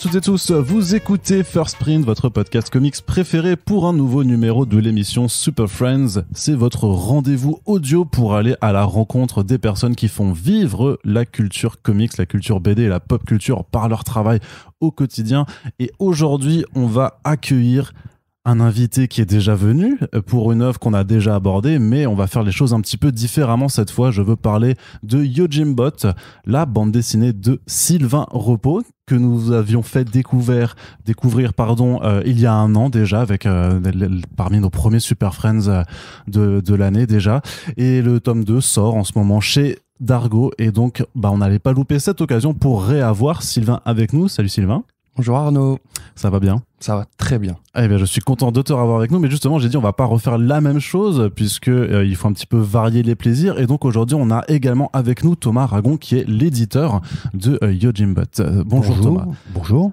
toutes et tous, vous écoutez First Print, votre podcast comics préféré pour un nouveau numéro de l'émission Super Friends. C'est votre rendez-vous audio pour aller à la rencontre des personnes qui font vivre la culture comics, la culture BD et la pop culture par leur travail au quotidien. Et aujourd'hui, on va accueillir un invité qui est déjà venu euh, pour une œuvre qu'on a déjà abordée, mais on va faire les choses un petit peu différemment cette fois. Je veux parler de Yojimbot, la bande dessinée de Sylvain Repos que nous avions fait découvrir, découvrir pardon, euh, il y a un an déjà, avec euh, parmi nos premiers Super Friends de, l'année déjà. Et le tome 2 sort en ce moment chez d'Argo. Et donc, bah, on n'allait pas louper cette occasion pour réavoir Sylvain avec nous. Salut Sylvain. Bonjour Arnaud. Ça va bien Ça va très bien. Eh bien, je suis content de te revoir avec nous, mais justement, j'ai dit on va pas refaire la même chose puisque euh, il faut un petit peu varier les plaisirs. Et donc aujourd'hui, on a également avec nous Thomas Ragon qui est l'éditeur de Yo euh, Yojimbot. Euh, bonjour, bonjour Thomas. Bonjour.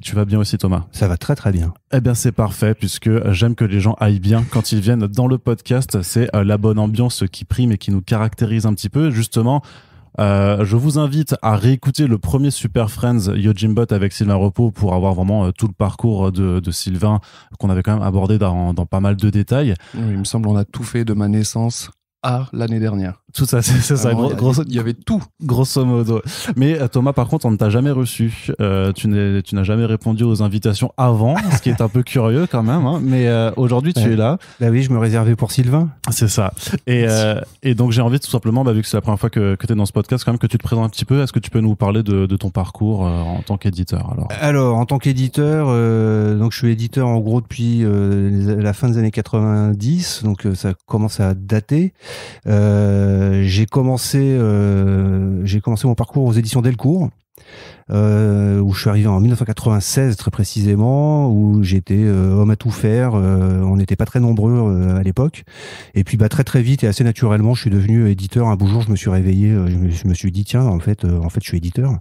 Tu vas bien aussi Thomas Ça va très très bien. Eh bien c'est parfait puisque j'aime que les gens aillent bien quand ils viennent dans le podcast. C'est la bonne ambiance qui prime et qui nous caractérise un petit peu. Justement, euh, je vous invite à réécouter le premier Super Friends Yojimbot avec Sylvain Repos pour avoir vraiment euh, tout le parcours de, Sylvain qu'on avait quand même abordé dans, pas mal de détails. il me semble qu'on a tout fait de ma naissance à l'année dernière. Tout ça, c'est ça. il, y avait, tout. Grosso modo. Mais euh, Thomas, par contre, on ne t'a jamais reçu. Euh, tu n'as jamais répondu aux invitations avant, ce qui est un peu curieux quand même. Hein. Mais euh, aujourd'hui, tu es là. Bah oui, je me réservais pour Sylvain. C'est ça. Et, donc, j'ai envie tout simplement, bah, vu que c'est la première fois que, tu es dans ce podcast, quand même, que tu te présentes un petit peu. Est-ce que tu peux nous parler de, ton parcours en tant qu'éditeur alors, alors, en tant qu'éditeur, donc je suis éditeur en gros depuis la fin des années 90. Donc, ça commence à dater. Euh, euh, j'ai commencé, euh, j'ai commencé mon parcours aux éditions Delcourt euh, où je suis arrivé en 1996 très précisément, où j'étais euh, homme à tout faire. Euh, on n'était pas très nombreux à l'époque. Et puis bah très très vite et assez naturellement, je suis devenu éditeur. Un beau jour, je me suis réveillé, je me, suis dit tiens, en fait, en fait, je suis éditeur.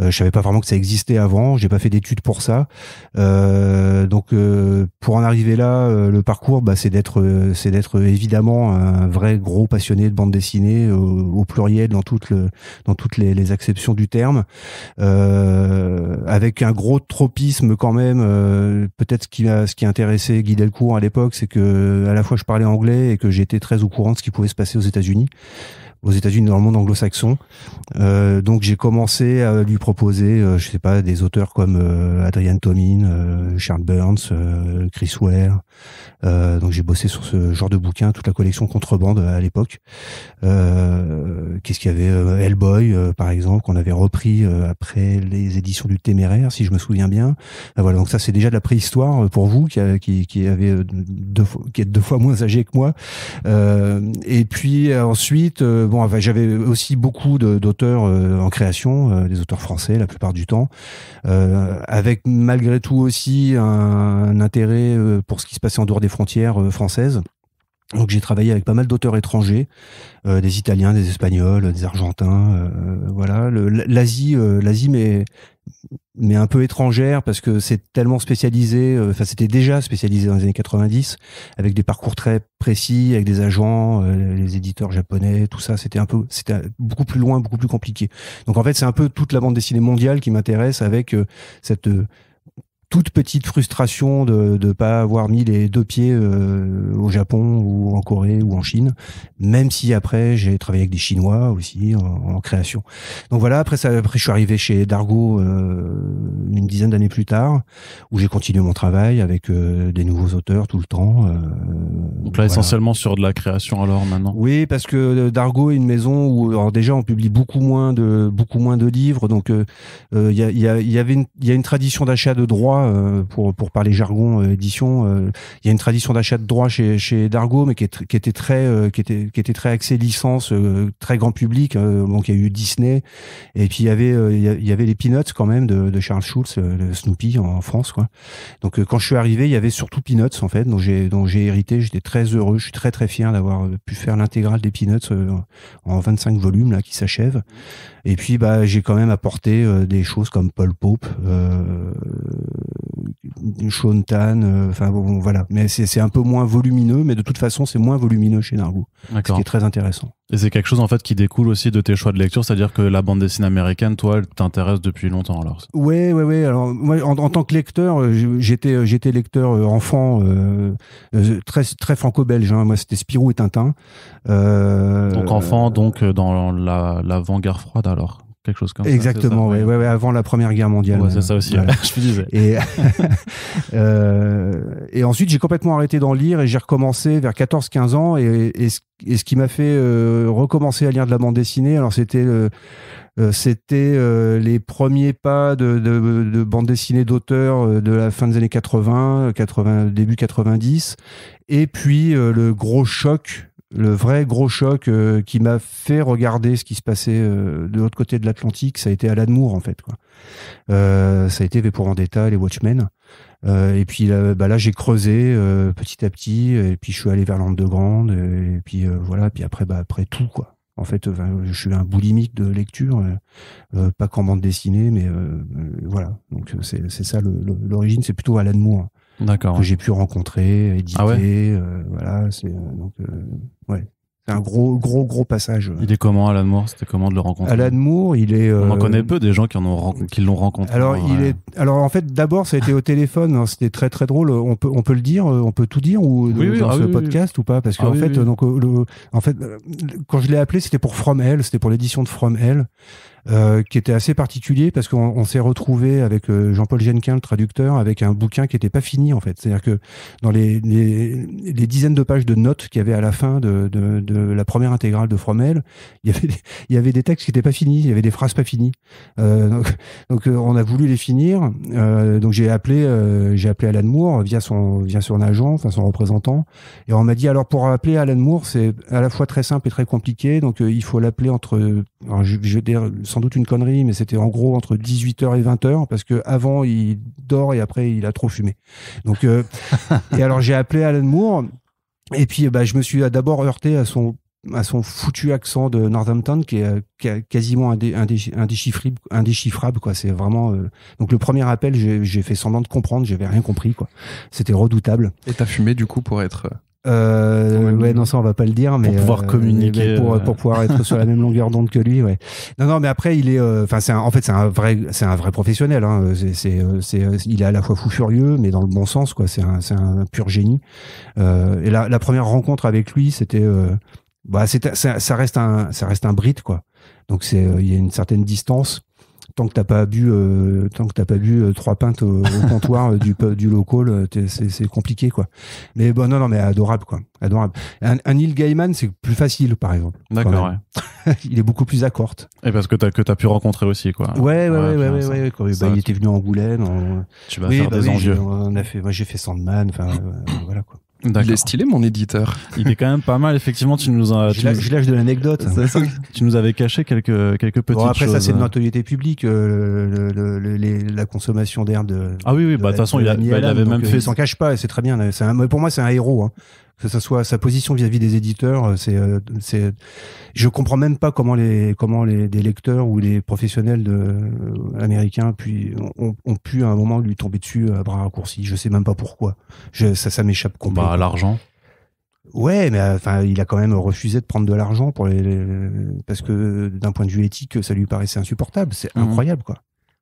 je savais pas vraiment que ça existait avant. J'ai pas fait d'études pour ça. donc pour en arriver là, le parcours, bah, c'est d'être, c'est d'être évidemment un vrai gros passionné de bande dessinée au, pluriel dans toutes le, dans toutes les, les acceptions du terme. Euh, avec un gros tropisme quand même. Euh, peut-être ce qui a, ce qui intéressait Guy Delcourt à l'époque, c'est que à la fois je parlais anglais et que j'étais très au courant de ce qui pouvait se passer aux États-Unis aux États-Unis, dans le monde anglo-saxon. Euh, donc j'ai commencé à lui proposer, euh, je sais pas, des auteurs comme euh, Adrian Tomin, euh, Charles Burns, Chris Ware. donc j'ai bossé sur ce genre de bouquin, toute la collection Contrebande à l'époque. Qu'est-ce qu'il y avait Hellboy, par exemple, qu'on avait repris après les éditions du Téméraire, si je me souviens bien. voilà, donc ça c'est déjà de la préhistoire pour vous qui, qui, qui deux, qui êtes deux fois moins âgé que moi. et puis ensuite j'avais aussi beaucoup d'auteurs euh, en création, euh, des auteurs français la plupart du temps, euh, avec malgré tout aussi un, intérêt pour ce qui se passait en dehors des frontières françaises. Donc j'ai travaillé avec pas mal d'auteurs étrangers, des Italiens, des Espagnols, des Argentins, voilà. L'Asie, mais... l'Asie mais un peu étrangère parce que c'est tellement spécialisé. Euh, enfin, c'était déjà spécialisé dans les années 90 avec des parcours très précis, avec des agents, euh, les éditeurs japonais, tout ça. C'était un peu, c'était beaucoup plus loin, beaucoup plus compliqué. Donc en fait, c'est un peu toute la bande dessinée mondiale qui m'intéresse avec euh, cette toute petite frustration de ne pas avoir mis les deux pieds euh, au Japon ou en Corée ou en Chine, même si après j'ai travaillé avec des Chinois aussi en, création. Donc voilà, après, ça, après je suis arrivé chez Dargo euh, une dizaine d'années plus tard, où j'ai continué mon travail avec euh, des nouveaux auteurs tout le temps. Donc là, essentiellement sur de la création alors maintenant Oui, parce que Dargo est une maison où déjà on publie beaucoup moins de, beaucoup moins de livres, donc il y, a, y, y, avait il y a une tradition d'achat de droits euh, pour, parler jargon euh, édition. Euh, il y a une tradition d'achat de droits chez, chez Dargo, mais qui, était très, qui était, qui était très axée licence, très grand public. donc il y a eu Disney, et puis il y avait, il y avait les Peanuts quand même de, Charles Schulz, le Snoopy en, France, quoi. Donc quand je suis arrivé, il y avait surtout Peanuts en fait, dont j'ai, dont j'ai hérité. J'étais très heureux, je suis très très fier d'avoir pu faire l'intégrale des Peanuts en 25 volumes là qui s'achève. Et puis, bah, j'ai quand même apporté euh, des choses comme Paul Pope, euh, Sean Tan, euh, enfin bon, voilà. Mais c'est un peu moins volumineux, mais de toute façon, c'est moins volumineux chez Nargo, ce qui est très intéressant. Et c'est quelque chose en fait qui découle aussi de tes choix de lecture, c'est-à-dire que la bande dessinée américaine, toi, elle t'intéresse depuis longtemps alors. Oui, ouais, ouais. Alors moi, en, tant que lecteur, euh, j'étais, euh, j'étais lecteur euh, enfant très, très franco-belge. Hein. Moi, c'était Spirou et Tintin. Euh, donc enfant, donc dans la l'avant-guerre froide alors quelque chose comme Exactement, avant la Première Guerre mondiale. c'est ça aussi, je me disais. Et, euh, et ensuite, j'ai complètement arrêté d'en lire et j'ai recommencé vers 14-15 ans. Et, ce qui m'a fait euh, recommencer à lire de la bande dessinée, alors c'était euh, c'était euh, les premiers pas de, de bande dessinée d'auteur euh, de la fin des années 80, 80 début 90. Et puis le gros choc le vrai gros choc euh, qui m'a fait regarder ce qui se passait euh, de l'autre côté de l'Atlantique, ça a été à Moore en fait. Quoi. Euh, ça a été V pour Vendetta, les Watchmen. et puis là, bah j'ai creusé petit à petit, et puis je suis allé vers l'Ande de Grande, et puis voilà, puis après, bah, après tout quoi. En fait, je suis un boulimique de lecture, pas qu'en bande dessinée, mais voilà. Donc c'est ça l'origine, c'est plutôt à Moore. D'accord. Que j'ai pu rencontrer, éditer. Ah euh, voilà, c'est euh, donc euh, ouais. C'est un gros, gros, gros passage. Il est comment Alan Moore C'était comment de le rencontrer Alan Moore, il est. On en connaît peu des gens qui en ont qui l'ont rencontré. Alors en hein, il est. Alors en fait, d'abord, ça a été au téléphone. Hein, c'était très, très drôle. On peut, on peut le dire. On peut tout dire ou dans ah ce podcast ou pas Parce ah qu'en fait, donc le, en fait, quand je l'ai appelé, c'était pour From Hell. C'était pour l'édition de From Hell. Euh, qui était assez particulier parce qu'on s'est retrouvé avec euh, Jean-Paul Genquin, le traducteur, avec un bouquin qui n'était pas fini en fait. C'est-à-dire que dans les, les, les, dizaines de pages de notes qu'il y avait à la fin de, de, de la première intégrale de Fromel, il y avait des, il y avait des textes qui n'étaient pas finis, il y avait des phrases pas finies. Euh, donc, donc on a voulu les finir. donc j'ai appelé j'ai appelé Alan Moore via son via son agent, enfin son représentant, et on m'a dit alors pour appeler Alan Moore c'est à la fois très simple et très compliqué, donc il faut l'appeler entre je, je dire sans doute une connerie, mais c'était en gros entre 18h et 20h, parce que avant il dort et après il a trop fumé. Donc, euh, et alors j'ai appelé Alan Moore, et puis bah, je me suis d'abord heurté à son à son foutu accent de Northampton qui est, euh, quasiment indéchiffrable, indéchiffrable quoi c'est vraiment euh, donc le premier appel j'ai fait semblant de comprendre j'avais rien compris quoi c'était redoutable et t'as fumé du coup pour être euh, ouais, non, ça on va pas le dire, euh, mais pour pouvoir communiquer, pour, pour, pouvoir être sur la même longueur d'onde que lui, ouais. Non, non, mais après il est, euh, enfin c'est en fait c'est un vrai, c'est un vrai professionnel. Hein. C'est, c'est, euh, il est à la fois fou furieux, mais dans le bon sens, quoi. C'est un, c'est un pur génie. et la, la, première rencontre avec lui, c'était, bah, c'est ça, ça, reste un, ça reste un Brit, quoi. Donc c'est, il y a une certaine distance tant que t'as pas bu euh, tant que t'as pas bu euh, trois pintes au, comptoir euh, du du local euh, c'est compliqué quoi mais bon non non mais adorable quoi adorable un, Neil Gaiman c'est plus facile par exemple d'accord il est beaucoup plus à courte. et parce que t'as que as pu rencontrer aussi quoi ouais ouais ouais ouais, ouais, il était venu en Angoulême tu vas faire bah des oui, on a fait moi j'ai fait Sandman enfin voilà quoi il est stylé, mon éditeur. Il est quand même pas mal, effectivement. Tu nous as. Je, lâche, de l'anecdote. tu nous avais caché quelques, quelques petites bon, après, ça, c'est de notoriété publique, euh, le, le, la consommation d'herbe de. Ah oui, oui, de bah, toute façon, il, bah, avait même euh, fait. Il s'en cache pas, c'est très bien. pour moi, c'est un héros. Hein que ça soit sa position vis-à-vis des éditeurs. Euh, c'est, euh, c'est, je comprends même pas comment les, comment les, lecteurs ou les professionnels de, euh, américains puis ont, pu à un moment lui tomber dessus à bras raccourcis. Je sais même pas pourquoi. ça, ça m'échappe bah, complètement. Bah, à l'argent. Ouais, mais enfin, il a quand même refusé de prendre de l'argent pour les, parce que d'un point de vue éthique, ça lui paraissait insupportable. C'est mhm. incroyable, quoi.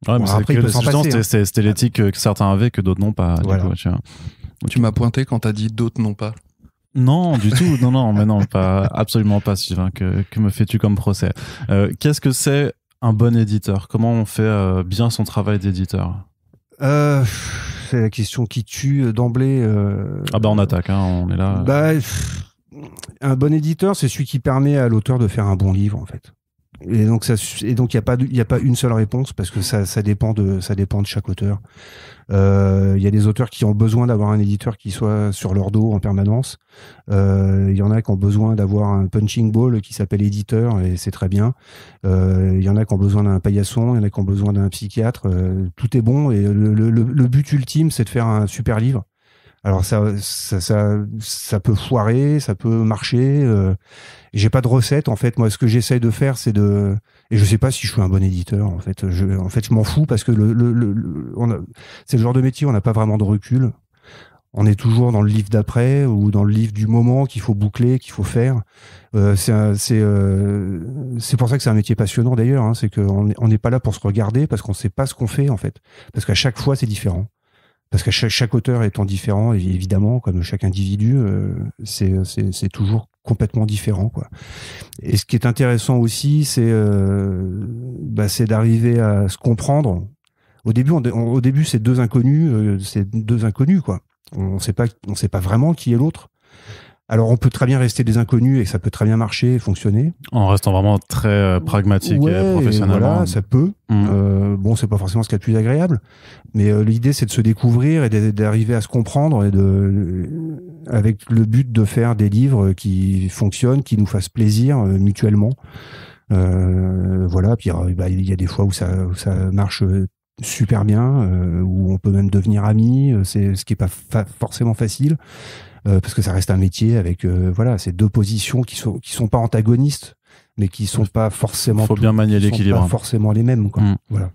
Ouais, bon, hein. c'était l'éthique que certains avaient que d'autres n'ont pas. tu, tu m'as pointé quand t'as dit d'autres n'ont pas. Non, du tout. Non, non, mais non, pas, absolument pas, Sylvain. Que, me fais-tu comme procès euh, Qu'est-ce que c'est un bon éditeur Comment on fait euh, bien son travail d'éditeur euh, C'est la question qui tue d'emblée. Ah bah on attaque, hein, on est là. Bah, un bon éditeur, c'est celui qui permet à l'auteur de faire un bon livre, en fait. Et donc ça et donc il y a pas il y a pas une seule réponse parce que ça ça dépend de ça dépend de chaque auteur. Euh, il y a des auteurs qui ont besoin d'avoir un éditeur qui soit sur leur dos en permanence. Euh, il y en a qui ont besoin d'avoir un punching ball qui s'appelle éditeur et c'est très bien. Euh, il y en a qui ont besoin d'un paillasson, il y en a qui ont besoin d'un psychiatre. tout est bon et le, le, le but ultime c'est de faire un super livre alors ça, ça, ça, peut foirer, ça peut marcher. Euh, j'ai pas de recette en fait. Moi, ce que j'essaye de faire, c'est de et je sais pas si je suis un bon éditeur en fait. Je, en fait, je m'en fous parce que le, le, c'est le genre de métier où on n'a pas vraiment de recul. On est toujours dans le livre d'après ou dans le livre du moment qu'il faut boucler, qu'il faut faire. Euh, c'est euh, pour ça que c'est un métier passionnant d'ailleurs. Hein. c'est qu'on n'est pas là pour se regarder parce qu'on sait pas ce qu'on fait en fait. Parce qu'à chaque fois, c'est différent parce que chaque, auteur étant différent, évidemment, comme chaque individu, euh, c'est toujours complètement différent. Quoi. Et ce qui est intéressant aussi, c'est euh, bah, d'arriver à se comprendre. Au début, au début, c'est deux inconnus, euh, c'est deux inconnus. Quoi. On ne sait pas, on sait pas vraiment qui est l'autre. Alors, on peut très bien rester des inconnus et ça peut très bien marcher et fonctionner. En restant vraiment très euh, pragmatique et professionnel. Voilà, ça peut. Mm. Euh, bon, c'est pas forcément ce qui y a plus agréable, mais euh, l'idée c'est de se découvrir et d'arriver à se comprendre et de, avec le but de faire des livres qui fonctionnent, qui nous fassent plaisir euh, mutuellement. voilà. Puis bah, il y a des fois où ça, ça marche super bien, où on peut même devenir amis, c'est ce qui est pas forcément facile. Euh, parce que ça reste un métier avec euh, voilà ces deux positions qui sont qui sont pas antagonistes mais qui sont pas forcément bien forcément les mêmes mm. voilà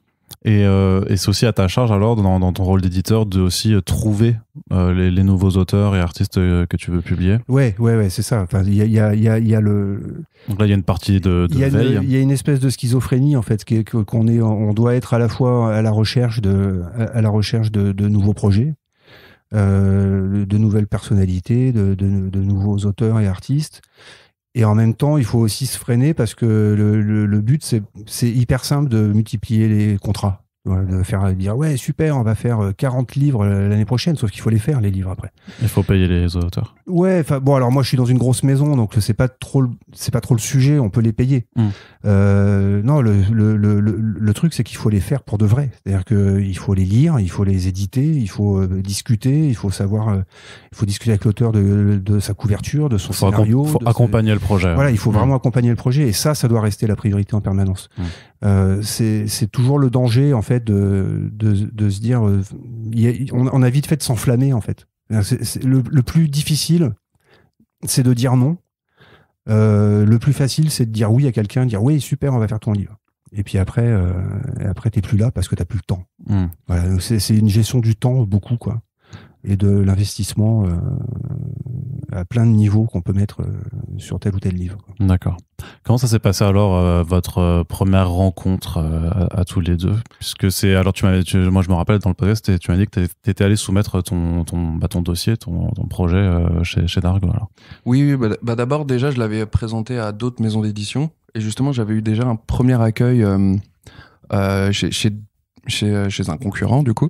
et, c'est euh, aussi à ta charge alors dans, ton rôle d'éditeur de aussi trouver les, nouveaux auteurs et artistes que tu veux publier ouais ouais ouais c'est ça il y, a, y, a, y a le donc là il y a une partie de, il y a une espèce de schizophrénie en fait qu'on est on doit être à la fois à la recherche de à la recherche de nouveaux projets euh, de nouvelles personnalités, de, nouveaux auteurs et artistes. Et en même temps, il faut aussi se freiner parce que le, le, le but, c'est hyper simple de multiplier les contrats de faire euh, dire ouais super on va faire 40 euh, livres euh, l'année prochaine sauf qu'il faut les faire les livres après il faut payer les auteurs ouais enfin bon alors moi je suis dans une grosse maison donc c'est pas trop c'est pas trop le sujet on peut les payer mm. euh, non le, le, le, le truc c'est qu'il faut les faire pour de vrai c'est à dire que il faut les lire il faut les éditer il faut discuter il faut savoir il faut discuter avec l'auteur de, de, sa couverture de son il faut scénario accompagner le projet voilà il faut vraiment mm. accompagner le projet et ça ça doit rester la priorité en permanence mm. Euh, c'est toujours le danger en fait de, de, se dire euh, on, on, a vite fait de s'enflammer en fait. le, plus difficile, c'est de dire non. Euh, le plus facile, c'est de dire oui à quelqu'un, dire oui super, on va faire ton livre. Et puis après, après t'es plus là parce que t'as plus le temps. Mmh. c'est une gestion du temps beaucoup quoi et de l'investissement euh, à plein de niveaux qu'on peut mettre euh, sur tel ou tel livre. D'accord. Comment ça s'est passé alors euh, votre première rencontre à, tous les deux Puisque c'est alors tu m'avais, moi je me rappelle dans le podcast, tu m'as dit que tu étais allé soumettre ton ton, bah, ton dossier, ton, ton projet chez chez Dargo. Oui, bah, bah, d'abord déjà je l'avais présenté à d'autres maisons d'édition et justement j'avais eu déjà un premier accueil chez, chez chez un concurrent du coup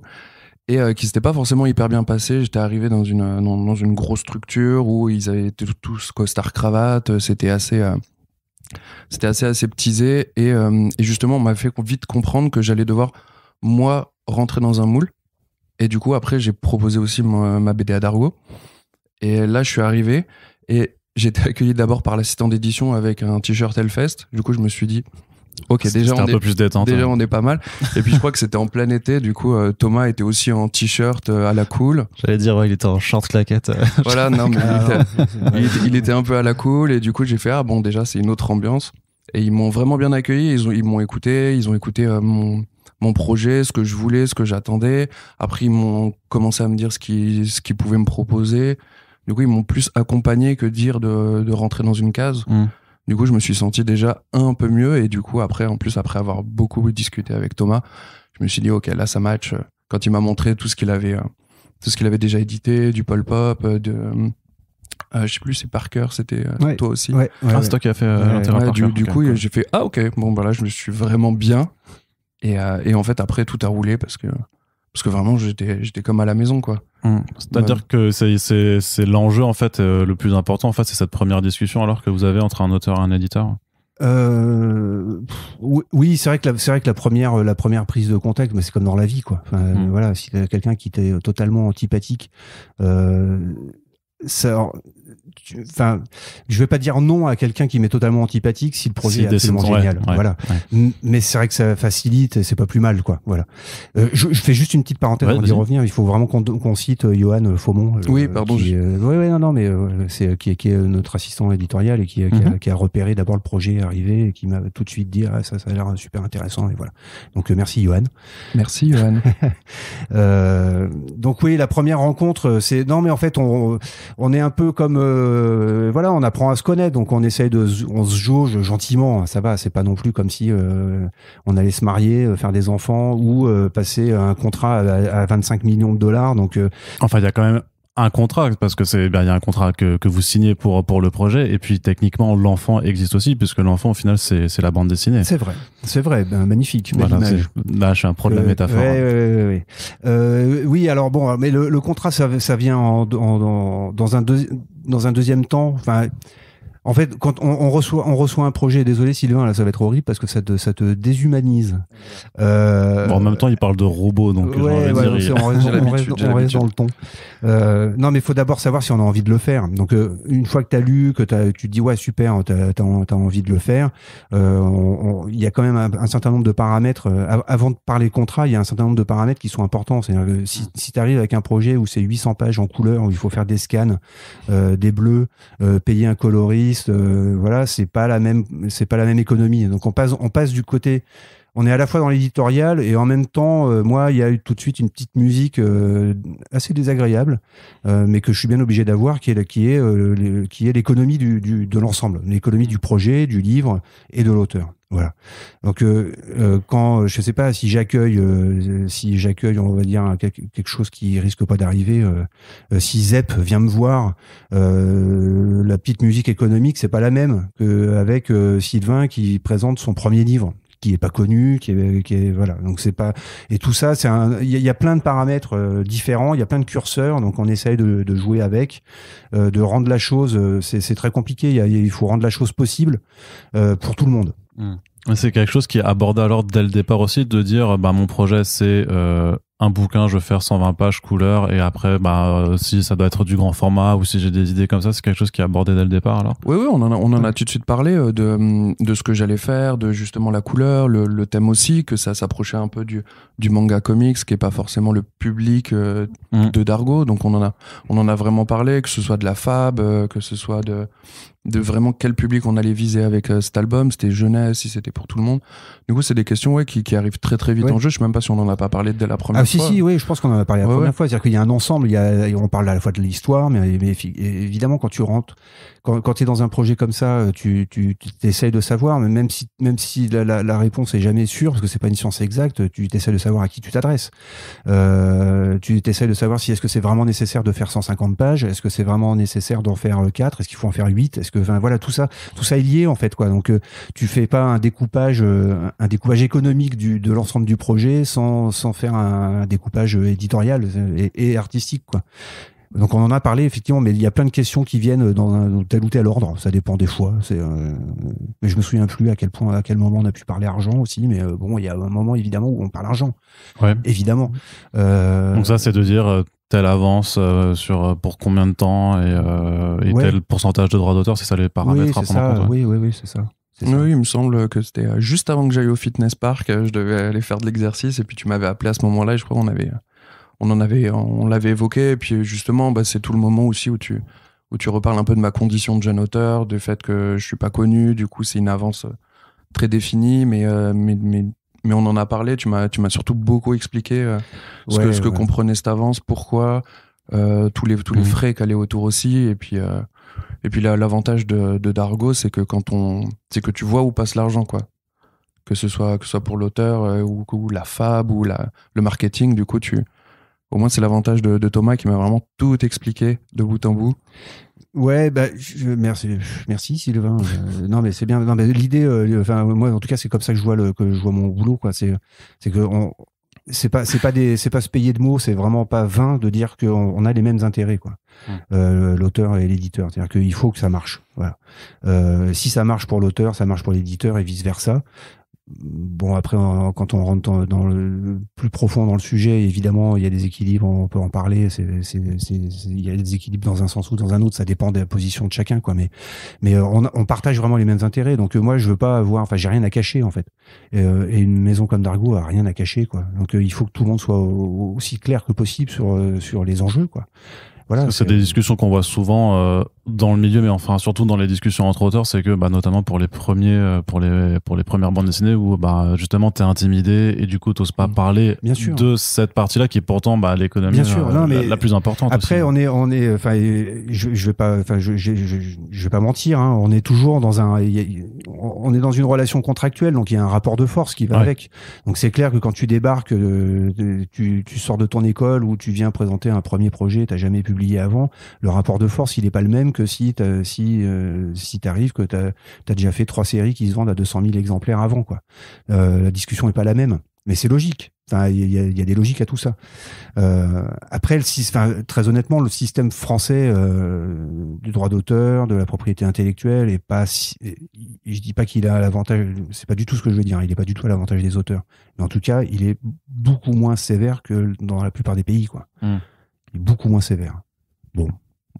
et euh, qui s'était pas forcément hyper bien passé. J'étais arrivé dans une, euh, dans, une grosse structure où ils avaient tous costard cravate, euh, c'était assez, c'était assez aseptisé et, et justement on m'a fait vite comprendre que j'allais devoir moi rentrer dans un moule. Et du coup après j'ai proposé aussi ma, ma BD à Dargo et là je suis arrivé et j'ai été accueilli d'abord par l'assistant d'édition avec un t-shirt Hellfest. Du coup je me suis dit Ok, déjà on, est, un peu plus détente, déjà hein. on est pas mal. Et puis je crois que c'était en plein été, du coup euh, Thomas était aussi en t-shirt euh, à la cool. J'allais dire il était en short claquette. Euh. voilà, non mais il était, un peu à la cool et du coup j'ai fait ah bon déjà c'est une autre ambiance et ils m'ont vraiment bien accueilli, ils ont ils m'ont écouté, ils ont écouté mon mon projet, ce que je voulais, ce que j'attendais. Après ils m'ont commencé à me dire ce qui ce qu'ils pouvaient me proposer. Du coup ils m'ont plus accompagné que dire de de rentrer dans une case. Mm. Du coup, je me suis senti déjà un peu mieux. Et du coup, après, en plus, après avoir beaucoup discuté avec Thomas, je me suis dit, OK, là, ça match. Euh, quand il m'a montré tout ce qu'il avait, euh, ce qu'il avait déjà édité, du Paul Pop, euh, de, euh, je sais plus, c'est Parker, c'était toi aussi. Ah, ouais, c'est toi qui as fait Du, coup, j'ai fait, ah, OK, bon, bah là, je me suis vraiment bien. Et, et en fait, après, tout a roulé parce que parce que vraiment j'étais comme à la maison quoi hmm. c'est à dire que c'est l'enjeu en fait euh, le plus important en fait c'est cette première discussion alors que vous avez entre un auteur et un éditeur euh, oui, c'est vrai que c'est vrai que la première la première prise de contact, bah, mais c'est comme dans la vie quoi. Enfin, hmm. Voilà, si quelqu'un qui t'est totalement antipathique, euh, enfin, je vais pas dire non à quelqu'un qui m'est totalement antipathique si le projet est absolument génial. voilà. Mais c'est vrai que ça facilite c'est pas plus mal, quoi. Voilà. Euh, je, fais juste une petite parenthèse pour y revenir. Il faut vraiment qu'on cite euh, Johan Faumont. Euh, oui, pardon. Qui, non, non, mais c'est qui, qui, est notre assistant éditorial et mhm. qui, a, repéré d'abord le projet arrivé et qui m'a tout de suite dit ah, ça, ça a l'air super intéressant et voilà. Donc merci Johan. Merci Johan. donc oui, la première rencontre, c'est non, mais en fait on, on est un peu comme euh, voilà, on apprend à se connaître, donc on essaye de, on se jauge gentiment. Ça va, c'est pas non plus comme si euh, on allait se marier, euh, faire des enfants ou passer un contrat à, 25 millions de dollars. Donc, enfin, il y a quand même un contrat parce que c'est bien il y a un contrat que, vous signez pour pour le projet et puis techniquement l'enfant existe aussi puisque l'enfant au final c'est la bande dessinée c'est vrai c'est vrai ben, magnifique voilà, je suis un pro de la métaphore hein. oui alors bon mais le, contrat ça, vient dans un deuxième dans un deuxième temps, enfin, en fait, quand on, reçoit, on reçoit un projet, désolé Sylvain, là ça va être horrible parce que ça te, ça déshumanise. Euh, en même temps, il parle de robots, donc le ton. Euh, non, mais il faut d'abord savoir si on a envie de le faire. Donc, euh, une fois que tu as lu, que tu te dis ouais super, tu as, envie de le faire, il y a quand même un, certain nombre de paramètres. avant de parler contrat, il y a un certain nombre de paramètres qui sont importants. cest si, si tu arrives avec un projet où c'est 800 pages en couleur, où il faut faire des scans, des bleus, payer un coloris euh, voilà, c'est pas la même, c'est pas la même économie. Donc on passe, on passe du côté, on est à la fois dans l'éditorial et en même temps, euh, moi, il y a eu tout de suite une petite musique euh, assez désagréable, mais que je suis bien obligé d'avoir, qui est, qui est, qui est l'économie du, de l'ensemble, l'économie du projet, du livre et de l'auteur. Voilà. Donc euh, euh quand euh, je sais pas si j'accueille euh, si j'accueille on va dire quelque, chose qui risque pas d'arriver si Zep vient me voir la petite musique économique c'est pas la même qu'avec Sylvain qui présente son premier livre qui est pas connu, qui est, qui voilà. Donc c'est pas et tout ça, c'est un. Il y, a plein de paramètres différents, il y a plein de curseurs, donc on essaye de, jouer avec, de rendre la chose. c'est très compliqué. Il faut rendre la chose possible pour tout le monde. Mm. C'est quelque chose qui est abordé alors dès le départ aussi, de dire bah, mon projet c'est euh, un bouquin, je vais faire 120 pages couleur, et après bah, euh, si ça doit être du grand format ou si j'ai des idées comme ça, c'est quelque chose qui est abordé dès le départ alors Oui, oui on en a, on en a tout de suite parlé euh, de, ce que j'allais faire, de justement la couleur, le, thème aussi, que ça s'approchait un peu du, du manga comics, qui n'est pas forcément le public mm. de Dargo, donc on en, a, on en a vraiment parlé, que ce soit de la fab, que ce soit de, de vraiment quel public on allait viser avec euh, cet album, c'était jeunesse, si c'était pour tout le monde. Du coup, c'est des questions ouais, qui, qui arrivent très très vite en jeu. Je sais même pas si on en a pas parlé dès la première fois. Ah si si, oui, je pense qu'on en a parlé la première fois. C'est-à-dire qu'il y a un ensemble, il y a, on parle à la fois de l'histoire, mais, évidemment quand tu rentres, quand, quand tu es dans un projet comme ça, euh, tu, tu, tu essayes de savoir, mais même si, même si la, la, la réponse est jamais sûre, parce que c'est pas une science exacte, tu t'essayes de savoir à qui tu t'adresses. Euh, tu t'essayes de savoir si est-ce que c'est vraiment nécessaire de faire 150 pages, est-ce que c'est vraiment nécessaire d'en faire 4, euh, est-ce qu'il faut en faire 8, voilà tout ça tout ça est lié en fait quoi. Donc euh, tu fais pas un découpage euh, un découpage économique du, de l'ensemble du projet sans, faire un, découpage euh, éditorial et, artistique quoi. Donc on en a parlé effectivement, mais il y a plein de questions qui viennent dans, tel ou tel ordre. Ça dépend des fois. C'est, mais je me souviens plus à quel point, à quel moment on a pu parler argent aussi. Mais bon, il y a un moment évidemment où on parle argent. Évidemment. Donc ça, c'est de dire telle avance euh, sur euh, pour combien de temps et, euh, tel pourcentage de droits d'auteur, c'est ça les paramètres à prendre Oui, oui, oui, c'est ça. Oui, il me semble que c'était juste avant que j'aille au fitness park, je devais aller faire de l'exercice et puis tu m'avais appelé à ce moment-là et je crois qu'on avait, on en avait, on l'avait évoqué et puis justement, bah, c'est tout le moment aussi où tu, où tu reparles un peu de ma condition de jeune auteur, du fait que je suis pas connu, du coup c'est une avance très définie, mais, mais mais on en a parlé. Tu m'as, tu m'as surtout beaucoup expliqué euh, ce, que, comprenait cette avance, pourquoi, euh, tous les, tous les mhm. frais qu'elle autour aussi. Et puis, euh, et puis l'avantage de, Dargo, c'est que quand on, c'est que tu vois où passe l'argent, quoi. Que ce soit, que ce soit pour l'auteur ou, la fab ou le marketing, du coup, tu, au moins, c'est l'avantage de, de, Thomas qui m'a vraiment tout expliqué de bout en bout. Ouais, bah, merci, merci Sylvain. Euh, non, mais c'est bien. Non, l'idée, euh, enfin, moi, en tout cas, c'est comme ça que je vois le, que je vois mon boulot, quoi. C'est, c'est que on, c'est pas, c'est pas des, c'est pas se payer de mots. C'est vraiment pas vain de dire qu'on a les mêmes intérêts, quoi. Euh, l'auteur et l'éditeur, c'est-à-dire qu'il faut que ça marche. Voilà. si ça marche pour l'auteur, ça marche pour l'éditeur et vice versa. Bon, après, quand on rentre dans, le plus profond dans le sujet, évidemment, il y a des équilibres, on peut en parler. il y a des équilibres dans un sens ou dans un autre, ça dépend de la position de chacun, quoi. Mais, mais euh, on, partage vraiment les mêmes intérêts. Donc, euh, moi, je veux pas avoir, enfin, j'ai rien à cacher, en fait. Et, euh, une maison comme Dargo a rien à cacher, quoi. Donc, il faut que tout le monde soit aussi clair que possible sur, sur les enjeux, quoi. Voilà. C'est des discussions qu'on voit souvent dans le milieu, mais enfin surtout dans les discussions entre auteurs, c'est que bah, notamment pour les premiers, euh, pour les pour les premières bandes dessinées où bah justement t'es intimidé et du coup t'oses pas mm. parler Bien sûr. de cette partie-là qui est pourtant bah, l'économie euh, la, plus importante. Après on est on est enfin je, vais pas enfin je, vais pas mentir, hein, on est toujours dans un on est dans une relation contractuelle donc il y a un rapport de force qui va avec. Donc c'est clair que quand tu débarques, euh, tu, tu sors de ton école ou tu viens présenter un premier projet, t'as jamais publié avant, le rapport de force il est pas le même que si si euh, si t'arrives que t'as as déjà fait trois séries qui se vendent à 200 000 exemplaires avant quoi. Euh, la discussion est pas la même, mais c'est logique. Enfin, il y a, des logiques à tout ça. Euh, après, le, enfin, très honnêtement, le système français du droit d'auteur, de la propriété intellectuelle, est pas. je dis pas qu'il a l'avantage. C'est pas du tout ce que je veux dire. Hein. Il n'est pas du tout à l'avantage des auteurs. Mais en tout cas, il est beaucoup moins sévère que dans la plupart des pays, quoi. Hmm. Il est beaucoup moins sévère. Bon,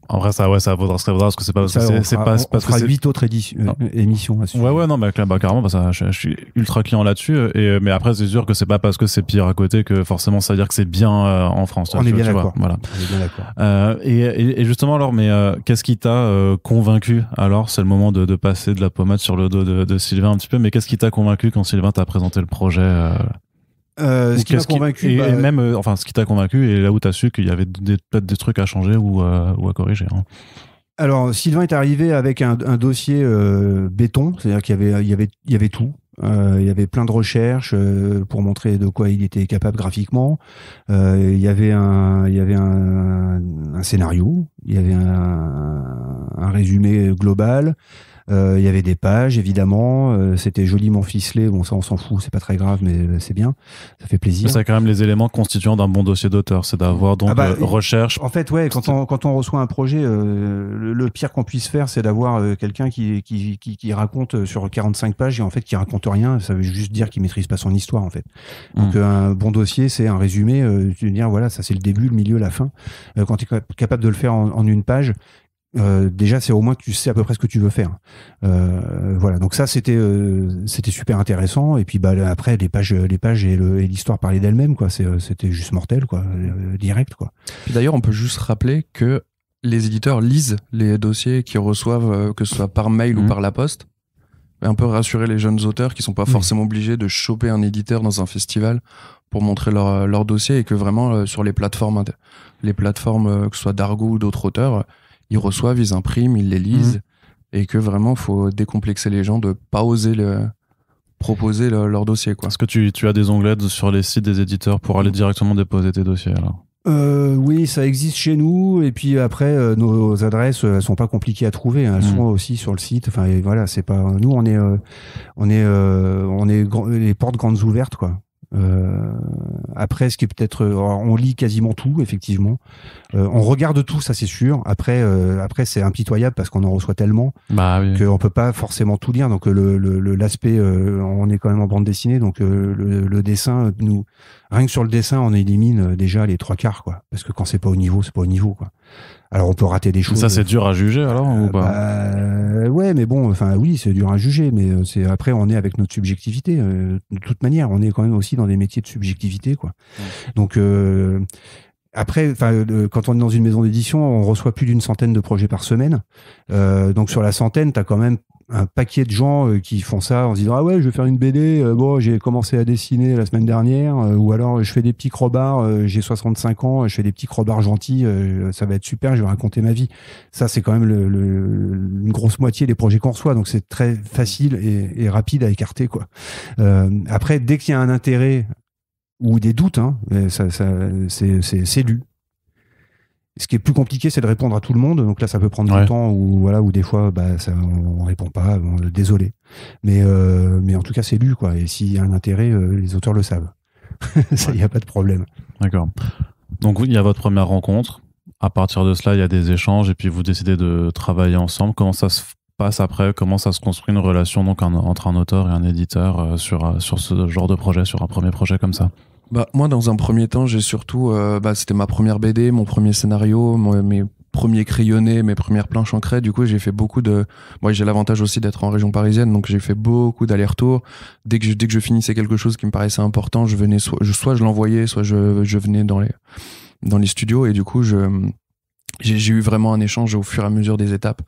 en vrai, ça, ouais, ça vaudra ce que parce que c'est pas, c'est pas, on parce fera que huit autres éditions, euh, ah. émissions. À ouais, ouais, non, mais clairement bah, carrément, parce bah, que je, suis ultra client là-dessus. Euh, et euh, mais après, c'est sûr que c'est pas parce que c'est pire à côté que forcément ça veut dire que c'est bien en France. On, est, bien d'accord voilà. on est bien d'accord. Et, et, justement, alors, mais qu'est-ce qui t'a convaincu Alors, c'est le moment de, de, passer de la pommade sur le dos de, de Sylvain un petit peu. Mais qu'est-ce qui t'a convaincu quand Sylvain t'a présenté le projet euh, ce qui convaincu. et, bah, même, euh, enfin, ce qui t'a convaincu et là où t'as su qu'il y avait peut-être des trucs à changer ou, à corriger. Hein. Alors, Sylvain est arrivé avec un, dossier euh, béton, c'est-à-dire qu'il y avait, il y avait, il y avait tout. il y avait plein de recherches pour montrer de quoi il était capable graphiquement. il y avait un, il y avait un, scénario, il y avait un, un résumé global. Euh, il y avait des pages, évidemment. Euh, c'était joliment ficelé. Bon, ça, on s'en fout, c'est pas très grave, mais euh, c'est bien. Ça fait plaisir. ça quand même les éléments constituants d'un bon dossier d'auteur. C'est d'avoir donc ah bah, recherche. En fait, ouais, quand on, quand on reçoit un projet, le, pire qu'on puisse faire, c'est d'avoir quelqu'un qui, qui, qui, raconte sur 45 pages et en fait qui raconte rien. Ça veut juste dire qu'il maîtrise pas son histoire, en fait. Donc, mm. un bon dossier, c'est un résumé. tu veux dire, voilà, ça c'est le début, le milieu, la fin. quand tu es capable de le faire en une page, euh, déjà c'est au moins que tu sais à peu près ce que tu veux faire euh, voilà donc ça c'était euh, c'était super intéressant et puis bah après les pages les pages et l'histoire parlaient d'elle-même quoi c'était juste mortel quoi direct quoi d'ailleurs on peut juste rappeler que les éditeurs lisent les dossiers qu'ils reçoivent que ce soit par mail ou mhm. par la poste un peu rassurer les jeunes auteurs qui sont pas forcément obligés de choper un éditeur dans un festival pour montrer leur, dossier et que vraiment sur les plateformes les plateformes que ce soit d'Argo ou d'autres auteurs ils reçoivent, ils impriment, ils les mhm. lisent, et que vraiment, faut décomplexer les gens de pas oser le, proposer leur dossier. Est-ce que tu, tu, as des onglets sur les sites des éditeurs pour aller mhm. directement déposer tes dossiers alors euh, oui, ça existe chez nous. Et puis après, euh, nos adresses, euh, elles sont pas compliquées à trouver. Hein. Elles mhm. sont aussi sur le site. Enfin, voilà, c'est pas nous, on est, on est, on est les portes grandes ouvertes, quoi. Euh, après, ce qui est peut-être, euh, on lit quasiment tout, effectivement. Euh, on regarde tout, ça c'est sûr. Après, après c'est impitoyable parce qu'on en reçoit tellement bah, on qu'on peut pas forcément tout lire. Donc l'aspect, on est quand même en bande dessinée, donc le, dessin nous, rien que sur le dessin, on élimine déjà les trois quarts, quoi. Parce que quand c'est pas au niveau, c'est pas au niveau, quoi. Alors on peut rater des choses. Ça c'est dur à juger alors ou euh, pas bah, Ouais, mais bon, enfin oui, c'est dur à juger, mais euh, c'est après on est avec notre subjectivité. Euh, de toute manière, on est quand même aussi dans des métiers de subjectivité, quoi. Donc après, quand on est dans une maison d'édition, on reçoit plus d'une centaine de projets par semaine. donc sur la centaine, tu as quand même un paquet de gens euh, qui font ça en se disant ah ouais je vais faire une BD euh, bon j'ai commencé à dessiner la semaine dernière euh, ou alors je fais des petits crobards j'ai 65 ans je fais des petits crobards gentils ça va être super je vais raconter ma vie ça c'est quand même une grosse moitié des projets qu'on reçoit donc c'est très facile et, rapide à écarter quoi après dès qu'il y a un intérêt ou des doutes hein, ça c'est lu ce qui est plus compliqué, c'est de répondre à tout le monde. Donc là, ça peut prendre du temps ou voilà ou des fois, bah, on, répond pas. Euh, désolé, mais euh, mais en tout cas, c'est lu quoi. Et s'il y a un intérêt, euh, les auteurs le savent. il n'y a pas de problème. D'accord. Donc il y a votre première rencontre. À partir de cela, il y a des échanges et puis vous décidez de travailler ensemble. Comment ça se passe après Comment ça se construit une relation donc entre un auteur et un éditeur sur sur ce genre de projet, sur un premier projet comme ça bah, Moi, dans un premier temps, j'ai surtout. Euh, bah, C'était ma première BD, mon premier scénario, mes premiers crayonnés, mes premières planches ancrées Du coup, j'ai fait beaucoup de. Moi, j'ai l'avantage aussi d'être en région parisienne, donc j'ai fait beaucoup d'allers-retours. Dès que je, dès que je finissais quelque chose qui me paraissait important, je venais soit je, soit je l'envoyais, soit je, je venais dans les dans les studios et du coup, je j'ai eu vraiment un échange au fur et à mesure des étapes,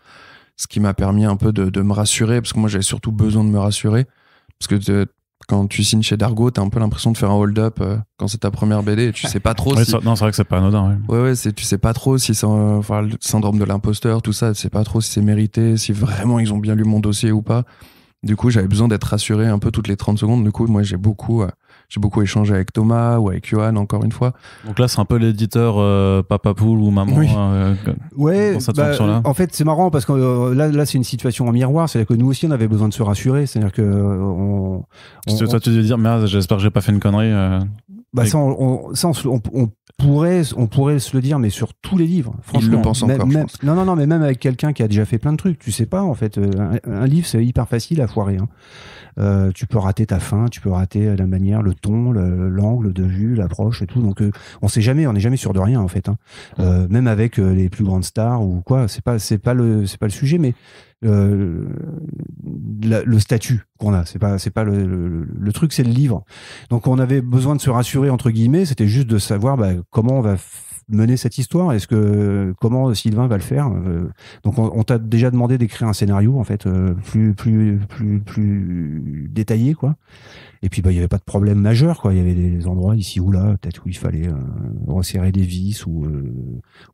ce qui m'a permis un peu de, de me rassurer parce que moi, j'avais surtout besoin de me rassurer parce que euh, quand tu signes chez Dargo, t'as un peu l'impression de faire un hold-up euh, quand c'est ta première BD tu sais pas trop si... Non, c'est vrai que c'est pas anodin. Ouais, ouais, tu sais pas trop si c'est enfin, le syndrome de l'imposteur, tout ça, tu sais pas trop si c'est mérité, si vraiment ils ont bien lu mon dossier ou pas. Du coup, j'avais besoin d'être rassuré un peu toutes les 30 secondes. Du coup, moi, j'ai beaucoup euh, j'ai beaucoup échangé avec Thomas ou avec Johan, encore une fois. Donc là, c'est un peu l'éditeur euh, Papa Poule ou Maman. Oui. Euh, ouais, bah, en fait, c'est marrant parce que euh, là, là c'est une situation en miroir. C'est-à-dire que nous aussi, on avait besoin de se rassurer. C'est-à-dire que. toi, tu devais dire, merde, j'espère que j'ai pas fait une connerie. Bah ça, on, pourrait, on pourrait se le dire, mais sur tous les livres. Franchement, le pense encore. Même, Non, non, non, mais même avec quelqu'un qui a déjà fait plein de trucs, tu sais pas en fait. Un, livre, c'est hyper facile à foirer. Hein. Euh, tu peux rater ta fin, tu peux rater euh, la manière, le ton, l'angle de vue, l'approche et tout. Donc, euh, on sait jamais, on n'est jamais sûr de rien en fait. Hein. même avec les plus grandes stars ou quoi, c'est pas, c'est pas le, c'est pas le sujet, mais le statut qu'on a. C'est pas, c'est pas le, le, truc, c'est le livre. Donc on avait besoin de se rassurer entre guillemets. C'était juste de savoir bah, comment on va faire mener cette histoire Est-ce que comment Sylvain va le faire euh, Donc, on, t'a déjà demandé d'écrire un scénario en fait euh, plus plus plus plus détaillé quoi. Et puis, bah, il y avait pas de problème majeur quoi. Il y avait des endroits ici ou là, peut-être où il fallait euh, resserrer des vis ou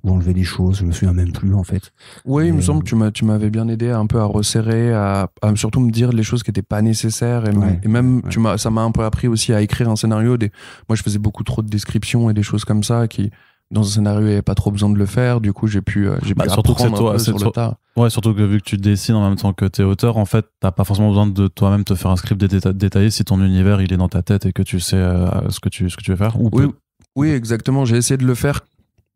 ou enlever des choses. Je me souviens même plus en fait. Oui, il me semble que tu m'avais bien aidé un peu à resserrer, à, surtout me dire les choses qui n'étaient pas nécessaires. Et, et même, tu m'as, ça m'a un peu appris aussi à écrire un scénario. Des, moi, je faisais beaucoup trop de descriptions et des choses comme ça qui dans un scénario, il n'y avait pas trop besoin de le faire. Du coup, j'ai pu, euh, j'ai bah, pu surtout apprendre un peu sur le tas. Ouais, surtout que vu que tu dessines en même temps que t'es auteur, en fait, t'as pas forcément besoin de toi-même te faire un script détaillé si ton univers il est dans ta tête et que tu sais euh, ce que tu ce que tu veux faire. oui, oui, exactement. J'ai essayé de le faire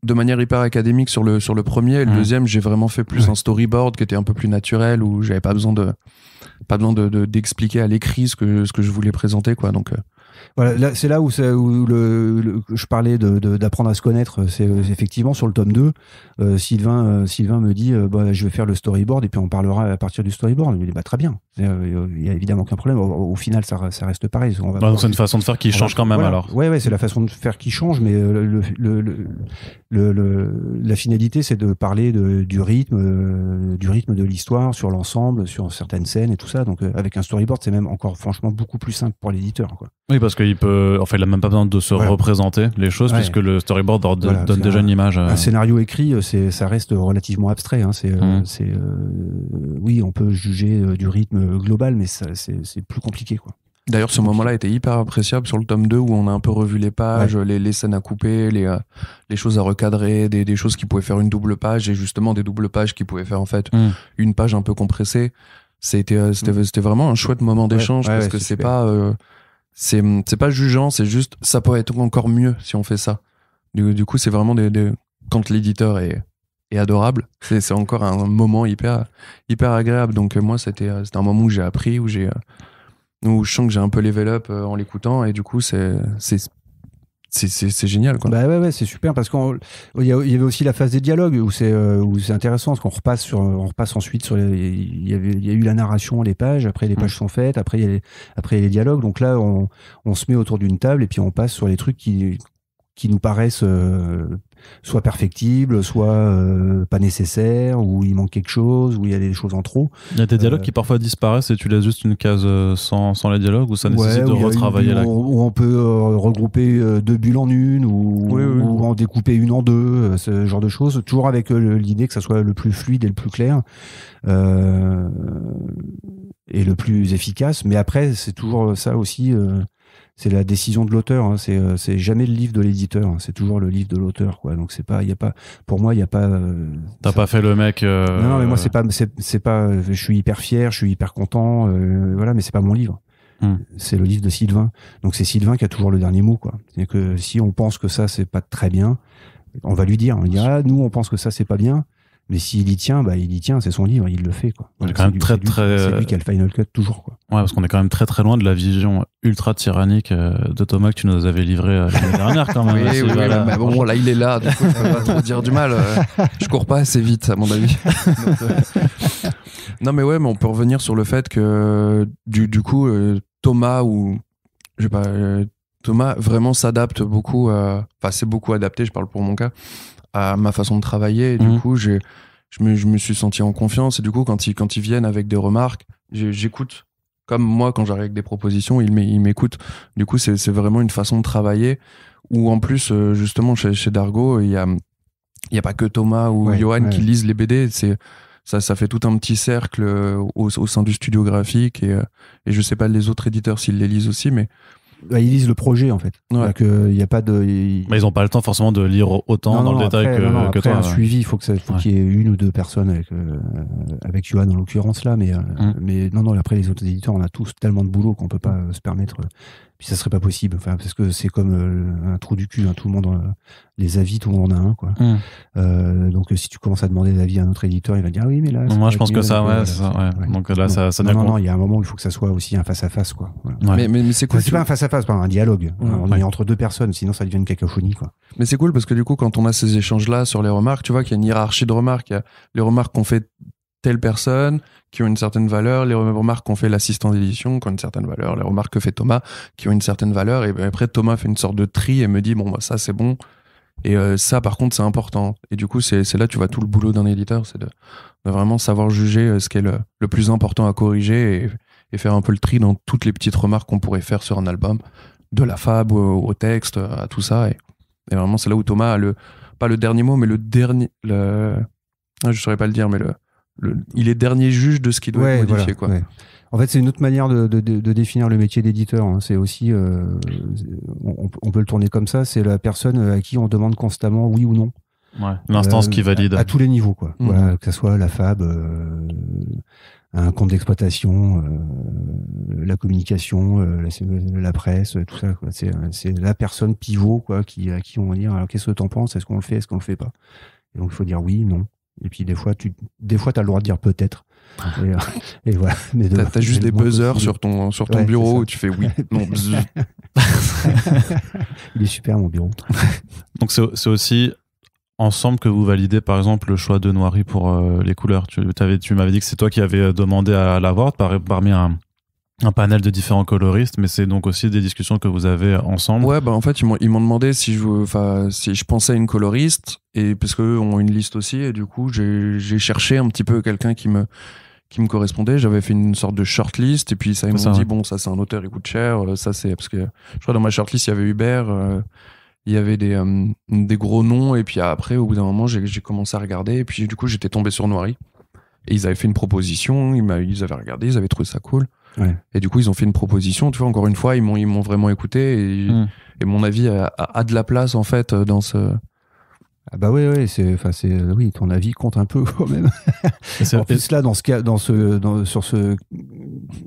de manière hyper académique sur le sur le premier. Et le mmh. deuxième, j'ai vraiment fait plus un storyboard qui était un peu plus naturel où j'avais pas besoin de pas besoin de d'expliquer à l'écrit ce que ce que je voulais présenter quoi. Donc euh, voilà, c'est là où, où le, je parlais d'apprendre de, d'apprendre à se connaître. Euh, c'est euh, effectivement sur le tome 2. Euh, Sylvain, Sylvain me dit bah, Je vais faire le storyboard et puis on parlera à partir du storyboard. Il me dit bah, Très bien. Il n'y a évidemment aucun problème. Au, final, ça, ça, reste pareil. Bah, c'est une façon de faire qui change quand même alors. Oui, ouais, c'est la façon de faire qui change, mais le, la finalité, c'est de parler de, du rythme, du rythme de l'histoire sur l'ensemble, sur certaines scènes et tout ça. Donc, avec un storyboard, c'est même encore franchement beaucoup plus simple pour l'éditeur. Oui, parce qu'il peut. il n'a même pas besoin de se représenter les choses, puisque le storyboard donne, déjà une image. Euh. Un scénario écrit, euh, ça reste relativement abstrait. Hein, c'est, euh, mmh. oui, on peut juger du rythme global, mais c'est plus compliqué, quoi. D'ailleurs, ce moment-là était hyper appréciable sur le tome 2 où on a un peu revu les pages, les, les, scènes à couper, les, les choses à recadrer, des, des, choses qui pouvaient faire une double page et justement des doubles pages qui pouvaient faire en fait mmh. une page un peu compressée. C'était mmh. c'était vraiment un chouette moment d'échange parce que c'est pas c'est pas jugeant, c'est juste ça pourrait être encore mieux si on fait ça. Du, coup, c'est vraiment des, quand l'éditeur est, adorable, c'est encore un moment hyper, hyper agréable. Donc, euh, moi, euh, c'était un moment où j'ai appris, où j'ai. Euh, où je sens que j'ai un peu level up en l'écoutant et du coup c'est c'est génial. Quoi. Bah ouais, c'est super parce qu'il y, y avait aussi la phase des dialogues euh, où c'est intéressant parce qu'on repasse, sur, on repasse ensuite sur il y, y a eu la narration, les pages, après les mm. pages sont faites, après les, après les dialogues. Donc là, on, on se met autour d'une table et puis on passe sur les trucs qui qui nous paraissent euh, soit perfectibles, soit euh, pas nécessaires, où il manque quelque chose, où il y a des choses en trop. Il y a des dialogues euh, qui parfois disparaissent et tu laisses juste une case sans, sans les dialogues, ou ça nécessite de retravailler la... Où on peut regrouper deux bulles en une, ou, ou en découper une en deux, ce genre de choses, toujours avec l'idée que ça soit le plus fluide et le plus clair. et le plus efficace, mais après c'est toujours ça aussi c'est la décision de l'auteur. Hein. c'est euh, c'est jamais le livre de l'éditeur. Hein. c'est toujours le livre de l'auteur. Quoi. Donc c'est pas, il y a pas. Pour moi, il y a pas. Euh, T'as pas fait le mec. Euh, non, mais moi c'est pas, c'est, pas. Je suis hyper fier, je suis hyper content. voilà, mais c'est pas mon livre. Hmm. C'est le livre de Sylvain. Donc c'est Sylvain qui a toujours le dernier mot, quoi. C'est que si on pense que ça c'est pas très bien, on va lui dire. il y ah, nous on pense que ça c'est pas bien. Mais s'il y tient, bah, il y tient, c'est son livre, il le fait. Quoi. très, très. C'est lui qui a le final cut toujours. Quoi. Ouais, parce qu'on est quand même très, très loin de la vision ultra tyrannique euh, de Thomas que tu nous avais livré euh, l'année dernière, quand même. oui, oui, mais bon, là, il est là, coup, je peux pas trop dire du mal. Euh, je cours pas assez vite, à mon avis. non, mais ouais, mais on peut revenir sur le fait que, du, du coup, Thomas ou. Je sais pas. Thomas vraiment s'adapte beaucoup. Enfin, c'est beaucoup adapté, je parle pour mon cas ma façon de travailler. Et Du mmh. coup, je me, je me suis senti en confiance. Et du coup, quand ils, quand ils viennent avec des remarques, j'écoute. Comme moi, quand j'arrive avec des propositions, ils m'écoutent. Du coup, c'est vraiment une façon de travailler où, en plus, euh, justement, chez, Dargo, il y a, y a pas que Thomas ou Johan qui lisent les BD. C'est ça, fait tout un petit cercle euh, au, sein du studio graphique et, euh, et je sais pas les autres éditeurs s'ils les lisent aussi, mais bah, ils lisent le projet en fait. Euh, il y a pas de. Mais ils n'ont pas le temps forcément de lire autant dans le détail que, après, toi. Un suivi, il faut qu'il y ait une ou deux personnes avec euh, avec Johan en l'occurrence là, mais euh, mm. mais non non après les autres éditeurs, on a tous tellement de boulot qu'on ne peut pas se permettre puis ça serait pas possible, enfin, parce que c'est comme euh, un trou du cul, hein, tout le monde, euh, les avis, tout le monde en a un. Quoi. Hmm. Euh, donc si tu commences à demander des avis à un autre éditeur, il va dire ah oui, mais là. Moi je pense que ça, ouais, ça, ouais. Donc là, non, ça, non, non, non, il y a un moment où il faut que ça soit aussi un face-à-face. quoi. Mais, mais, c'est cool. C'est pas un face-à-face, pas un dialogue. on est entre deux personnes, sinon ça devient une cacophonie. Quoi. Mais c'est cool parce que du coup, quand on a ces échanges-là sur les remarques, tu vois qu'il y a une hiérarchie de remarques. les remarques qu'on fait telle personne qui ont une certaine valeur, les remarques qu'ont fait l'assistant d'édition qui ont une certaine valeur, les remarques que fait Thomas qui ont une certaine valeur. Et ben après, Thomas fait une sorte de tri et me dit bon, bah, ça c'est bon. Et euh, ça, par contre, c'est important. Et du coup, c'est là tu vois tout le boulot d'un éditeur, c'est de, vraiment savoir juger euh, ce qui est le, plus important à corriger et, faire un peu le tri dans toutes les petites remarques qu'on pourrait faire sur un album, de la fab au, texte, euh, à tout ça. Et, vraiment, c'est là où Thomas a le, pas le dernier mot, mais le dernier, ah, je saurais pas le dire, mais le, il est dernier juge de ce qui doit être modifié. quoi. En fait, c'est une autre manière de, définir le métier d'éditeur. Hein. C'est aussi, euh, on, peut le tourner comme ça, c'est la personne euh, à qui on demande constamment oui ou non. l'instance euh, qui valide. À, tous les niveaux, quoi. Mmh. que ce soit la FAB, un compte d'exploitation, la communication, la, presse, tout ça. C'est la personne pivot, quoi, qui, à qui on va dire, alors qu'est-ce que t'en penses Est-ce qu'on le fait Est-ce qu'on le fait pas et donc, il faut dire oui, non. Et puis des fois, tu des fois, as le droit de dire peut-être. Ah. Euh, et, voilà. T'as as juste des buzzers sur ton, sur ton bureau où tu fais oui, non. Il est super mon bureau. Donc c'est aussi ensemble que vous validez par exemple le choix de noirie pour euh, les couleurs. Tu, tu m'avais dit que c'est toi qui avais euh, demandé à l'avoir parmi un, un panel de différents coloristes, mais c'est donc aussi des discussions que vous avez ensemble. Ouais, bah en fait, ils m'ont, ils m'ont demandé si je, si je pensais à une coloriste, et parce qu'eux ont une liste aussi, et du coup, j'ai, cherché un petit peu quelqu'un qui me, qui me correspondait. J'avais fait une sorte de shortlist, et puis ça, ils m'ont dit, bon, ça c'est un auteur, il coûte cher, euh, ça c'est, parce que je crois dans ma shortlist, il y avait Hubert, euh, il y avait des, euh, des gros noms, et puis après, au bout d'un moment, j'ai, j'ai commencé à regarder, et puis du coup, j'étais tombé sur Noiri Et ils avaient fait une proposition, ils, ils avaient regardé, ils avaient trouvé ça cool. Et du coup, ils ont fait une proposition. Tu vois, encore une fois, ils m'ont, ils m'ont vraiment écouté et, hmm. mon avis a, de la place en fait euh, dans ce, ah bah oui, oui, c'est, enfin c'est, euh, oui, ton avis compte un peu quand même. en plus là, dans ce cas, dans ce, dans, sur ce,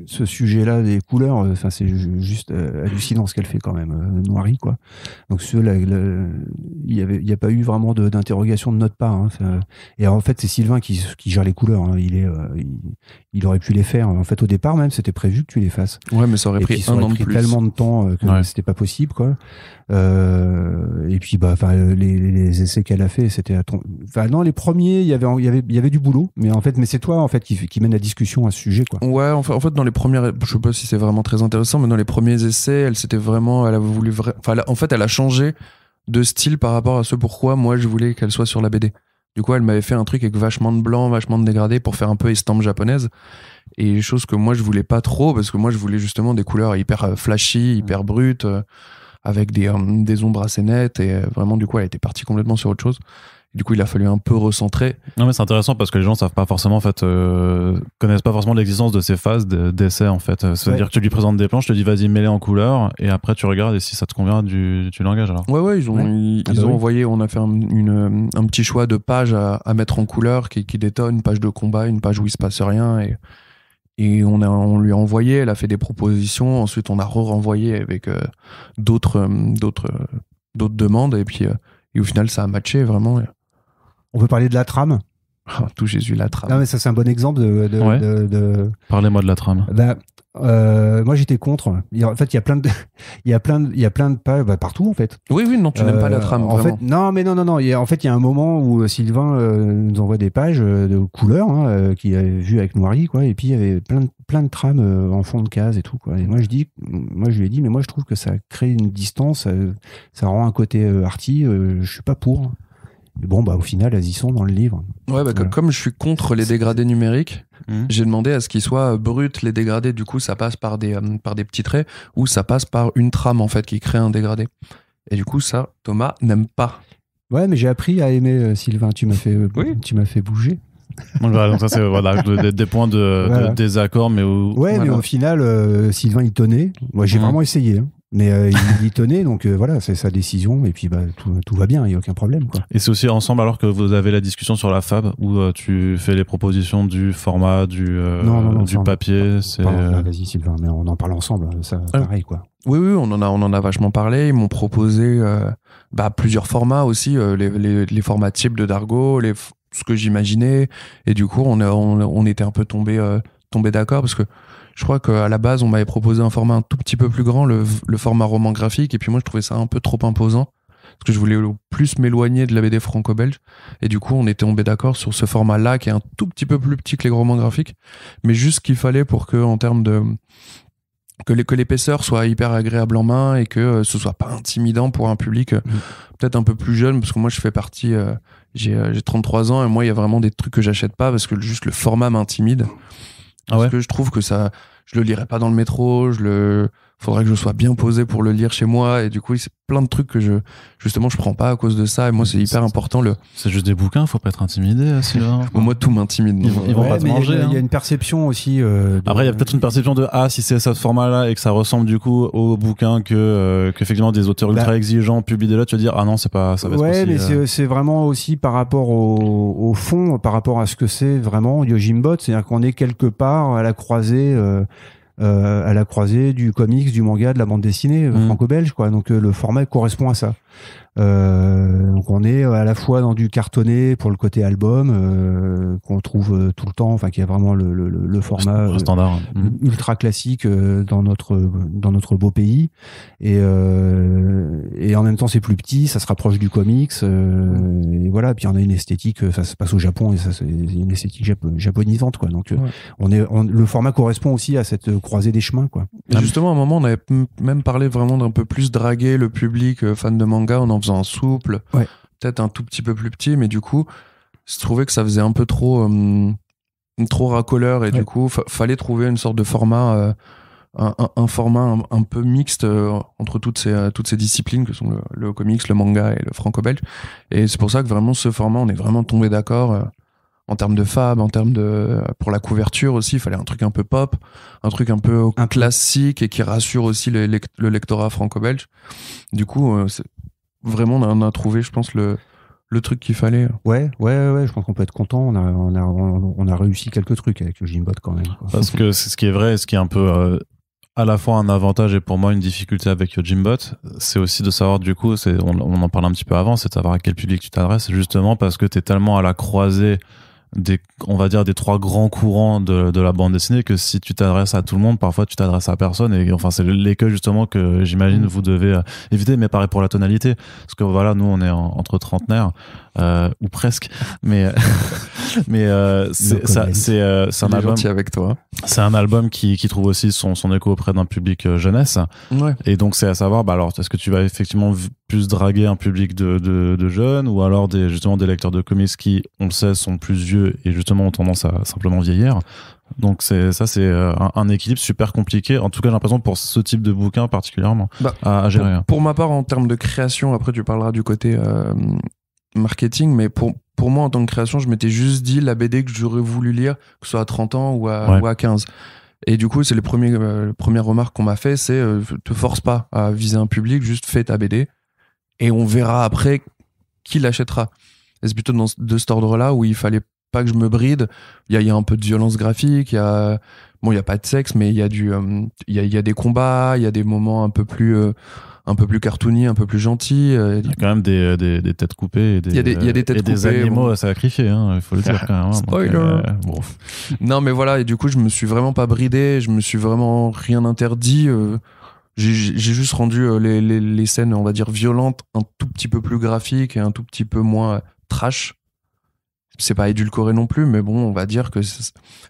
ce sujet-là des couleurs, euh, enfin c'est juste euh, hallucinant ce qu'elle fait quand même, Noirie quoi. Donc ce, là, il y avait, il y a pas eu vraiment d'interrogation de, notre part. Hein, et en fait, c'est Sylvain qui, qui, gère les couleurs. Hein. Il est, il, aurait pu les faire. En fait, au départ même, c'était prévu que tu les fasses. Ouais, mais ça aurait et pris, puis, ça aurait pris tellement de temps que ce c'était pas possible quoi. et puis bah, enfin les, les essais elle a fait, c'était. Enfin, non, les premiers, il y avait, y avait, du boulot. Mais en fait, mais c'est toi, en fait, qui, qui mène la discussion à ce sujet, quoi. Ouais, en fait, en fait dans les premiers, je sais pas si c'est vraiment très intéressant, mais dans les premiers essais, elle s'était vraiment, elle a voulu, en fait, elle a changé de style par rapport à ce pourquoi moi je voulais qu'elle soit sur la BD. Du coup, elle m'avait fait un truc avec vachement de blanc, vachement de dégradé pour faire un peu estampe japonaise. Et chose que moi je voulais pas trop parce que moi je voulais justement des couleurs hyper euh, flashy, hyper brutes. Euh, avec euh, des, ombres assez nettes. Et euh, vraiment, du coup, elle était partie complètement sur autre chose. Du coup, il a fallu un peu recentrer. Non, mais c'est intéressant parce que les gens savent pas forcément, en fait, euh, connaissent pas forcément l'existence de ces phases d'essai, en fait. C'est-à-dire que tu lui présentes des planches, je te dis vas-y, mets-les en couleur, et après tu regardes et si ça te convient, du, tu l'engages alors. Ouais, ouais, ils ont, ah bah Ils, ont envoyé, on a fait un, une, un petit choix de pages à, mettre en couleur qui, qui détonne, une page de combat, une page où il se passe rien, et et on, on lui a envoyé, elle a fait des propositions. Ensuite, on a re-renvoyé avec euh, d'autres, euh, d'autres, euh, d'autres demandes. Et puis, au final, ça a matché vraiment. On peut parler de la trame Oh, tout Jésus, la trame. Non, mais ça, c'est un bon exemple de. Parlez-moi de la trame. Bah, euh, moi, j'étais contre. En fait, il y a plein de. il y plein Il a plein de pages. Bah, partout, en fait. Oui, oui, non, tu n'aimes pas la trame. Euh, en fait, non, mais non, non, non. en fait, il y a un moment où euh, Sylvain nous envoie des pages de couleurs hein, qu'il avait vues avec Noirie. quoi. Et puis, il y avait plein de, plein de trames en fond de case et tout, quoi. Et moi, je, dis, moi, je lui ai dit, mais moi, je trouve que ça crée une distance. ça rend un côté arty. je suis pas pour bon, bah, au final, elles y sont dans le livre. Ouais, bah, euh, comme je suis contre les dégradés numériques, mmh. j'ai demandé à ce qu'ils soient euh, bruts, les dégradés. Du coup, ça passe par des, euh, par des petits traits ou ça passe par une trame, en fait, qui crée un dégradé. Et du coup, ça, Thomas n'aime pas. Ouais, mais j'ai appris à aimer Sylvain. Tu m'as fait, tu m'as fait bouger. donc bah, ça c'est voilà, des, points de, désaccord mais ouais mais au final Sylvain il tenait moi j'ai mmh. vraiment essayé hein. Mais euh, il, tenait, donc euh, voilà, c'est sa décision, et puis bah, tout, va bien, il n'y a aucun problème. Et c'est aussi ensemble alors que vous avez la discussion sur la FAB, où euh, tu fais les propositions du format, du, du papier. vas-y Sylvain, mais on en parle ensemble, hein, ça ah. pareil quoi. Oui, oui, on en a, on en a vachement parlé. Ils m'ont proposé bah, plusieurs formats aussi, les, les, formats types de Dargo, les, ce que j'imaginais, et du coup on, on, on était un peu tombé tombé d'accord parce que je crois qu'à la base, on m'avait proposé un format un tout petit peu plus grand, le, format roman graphique, et puis moi, je trouvais ça un peu trop imposant, parce que je voulais plus m'éloigner de la BD franco-belge, et du coup, on était tombé d'accord sur ce format-là, qui est un tout petit peu plus petit que les romans graphiques, mais juste ce qu'il fallait pour que, en termes de que l'épaisseur soit hyper agréable en main et que euh, ce soit pas intimidant pour un public euh, mm. peut-être un peu plus jeune parce que moi je fais partie euh, j'ai 33 ans et moi il y a vraiment des trucs que j'achète pas parce que juste le format m'intimide ah parce que je trouve que ça je le lirai pas dans le métro, je le faudrait que je sois bien posé pour le lire chez moi et du coup a plein de trucs que je justement je prends pas à cause de ça et moi c'est hyper important le c'est juste des bouquins faut pas être intimidé euh, sinon hein. moi tout m'intimide ils, vont pas te manger il y, a hein. une perception aussi euh, après il y a peut-être une perception de ah si c'est ce format là et que ça ressemble du coup au bouquin que euh, qu'effectivement des auteurs ultra bah exigeants publient des là tu vas dire ah non c'est pas ça va ouais mais euh, c'est vraiment aussi par rapport au, au, fond par rapport à ce que c'est vraiment Yojimbot c'est-à-dire qu'on est quelque part à la croisée euh, à la croisée du comics, du manga, de la bande dessinée euh, mm. franco-belge, quoi. Donc euh, le format correspond à ça. Euh, donc on est euh, à la fois dans du cartonné pour le côté album euh, qu'on trouve euh, tout le temps, enfin qui a vraiment le, le, le format standard hein. mhm. ultra classique dans notre dans notre beau pays et euh, et en même temps c'est plus petit, ça se rapproche du comics mhm. et voilà. Puis on a une esthétique, ça se passe au Japon et ça c'est une esthétique japonisante quoi. Donc on est le format correspond aussi à cette croisée des chemins quoi. justement à un moment on avait même parlé vraiment d'un peu plus draguer le public fan de manga, on en en faisant un souple, peut-être un tout petit peu plus petit, mais du coup, se trouvait que ça faisait un peu trop, euh, trop racoleur et du coup, il fallait trouver une sorte de format, euh, un, format un, peu mixte euh, entre toutes ces, toutes ces disciplines que sont le, comics, le manga et le franco-belge. Et c'est pour ça que vraiment ce format, on est vraiment tombé d'accord. en termes de fab, en termes de pour la couverture aussi, il fallait un truc un peu pop, un truc un peu classique et qui rassure aussi le, le lectorat franco-belge. Du coup, vraiment, on a, trouvé, je pense, le, le truc qu'il fallait. Ouais, ouais, ouais, je pense qu'on peut être content. On a, on a, réussi quelques trucs avec le Jimbot quand même. Parce que ce qui est vrai, ce qui est un peu euh, à la fois un avantage et pour moi une difficulté avec le Jimbot, c'est aussi de savoir du coup, on, on en parle un petit peu avant, c'est de savoir à quel public tu t'adresses, justement parce que tu es tellement à la croisée on va dire des trois grands courants de, la bande dessinée que si tu t'adresses à tout le monde, parfois tu t'adresses à personne. Et enfin, c'est l'écueil justement que j'imagine mm. vous devez euh, éviter, mais pareil pour la tonalité. Parce que voilà, nous, on est entre trentenaires. Euh, ou presque. Mais, euh, mais euh, ça c'est un album. avec toi. C'est un album qui, qui, trouve aussi son, écho auprès d'un public jeunesse. Et donc, c'est à savoir, bah, alors, est-ce que tu vas effectivement plus draguer un public de, de, jeunes ou alors des, justement des lecteurs de comics qui, on le sait, sont plus vieux et justement ont tendance à simplement vieillir donc c'est ça, c'est un, équilibre super compliqué. En tout cas, j'ai l'impression pour ce type de bouquin particulièrement bah, à, gérer. Hein. Pour, ma part, en termes de création, après tu parleras du côté marketing, mais pour, pour moi, en tant que création, je m'étais juste dit la BD que j'aurais voulu lire, que ce soit à 30 ans ou à, 15. Et du coup, c'est les, premiers, euh, premières remarques qu'on m'a fait, c'est euh, te force pas à viser un public, juste fais ta BD et on verra après qui l'achètera. Et c'est plutôt dans, de cet ordre-là où il fallait pas que je me bride. Il y a, un peu de violence graphique, il y a, bon, il y a pas de sexe, mais il y du, euh, y a des combats, il y a des moments un peu plus, un peu plus cartoony, un peu plus gentil. Euh, il y a quand même des, des, têtes coupées et des, il y a des, des, animaux à sacrifier, hein, il faut le dire quand même. Hein. Spoiler euh, Non, mais voilà, et du coup, je me suis vraiment pas bridé, je me suis vraiment rien interdit. Euh, j'ai juste rendu les, les, les, scènes, on va dire, violentes un tout petit peu plus graphiques et un tout petit peu moins trash c'est pas édulcoré non plus, mais bon, on va dire que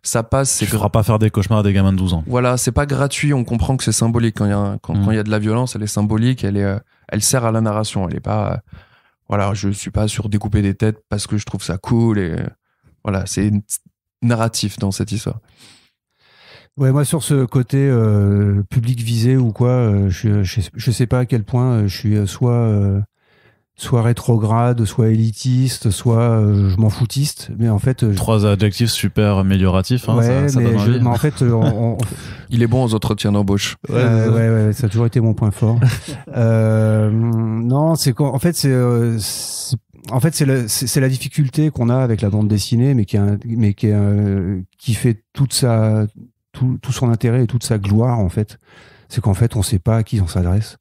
ça passe. C'est gra... pas faire des cauchemars à des gamins de 12 ans. Voilà, c'est pas gratuit. On comprend que c'est symbolique. Quand il y, a, quand, mm. y a de la violence, elle est symbolique. Elle est, euh, elle sert à la narration. Elle est pas, euh, voilà, je suis pas sur découper des têtes parce que je trouve ça cool et euh, voilà, c'est narratif dans cette histoire. Ouais, moi sur ce côté public visé ou quoi, je, je, sais pas à quel point je suis soit soit rétrograde, soit élitiste, soit euh, je m'en foutiste. Mais en fait, euh, trois adjectifs super amélioratifs. Hein, ouais, ça, mais, donne en fait, euh, il est bon aux entretiens d'embauche. Ouais, ouais, ouais, ça a toujours été mon point fort. euh, non, c'est en fait c'est en fait, c'est la, la difficulté qu'on a avec la bande dessinée, mais qui, a, mais qui, qui fait toute sa, tout, tout, son intérêt et toute sa gloire, en fait. C'est qu'en fait, on ne sait pas à qui on s'adresse.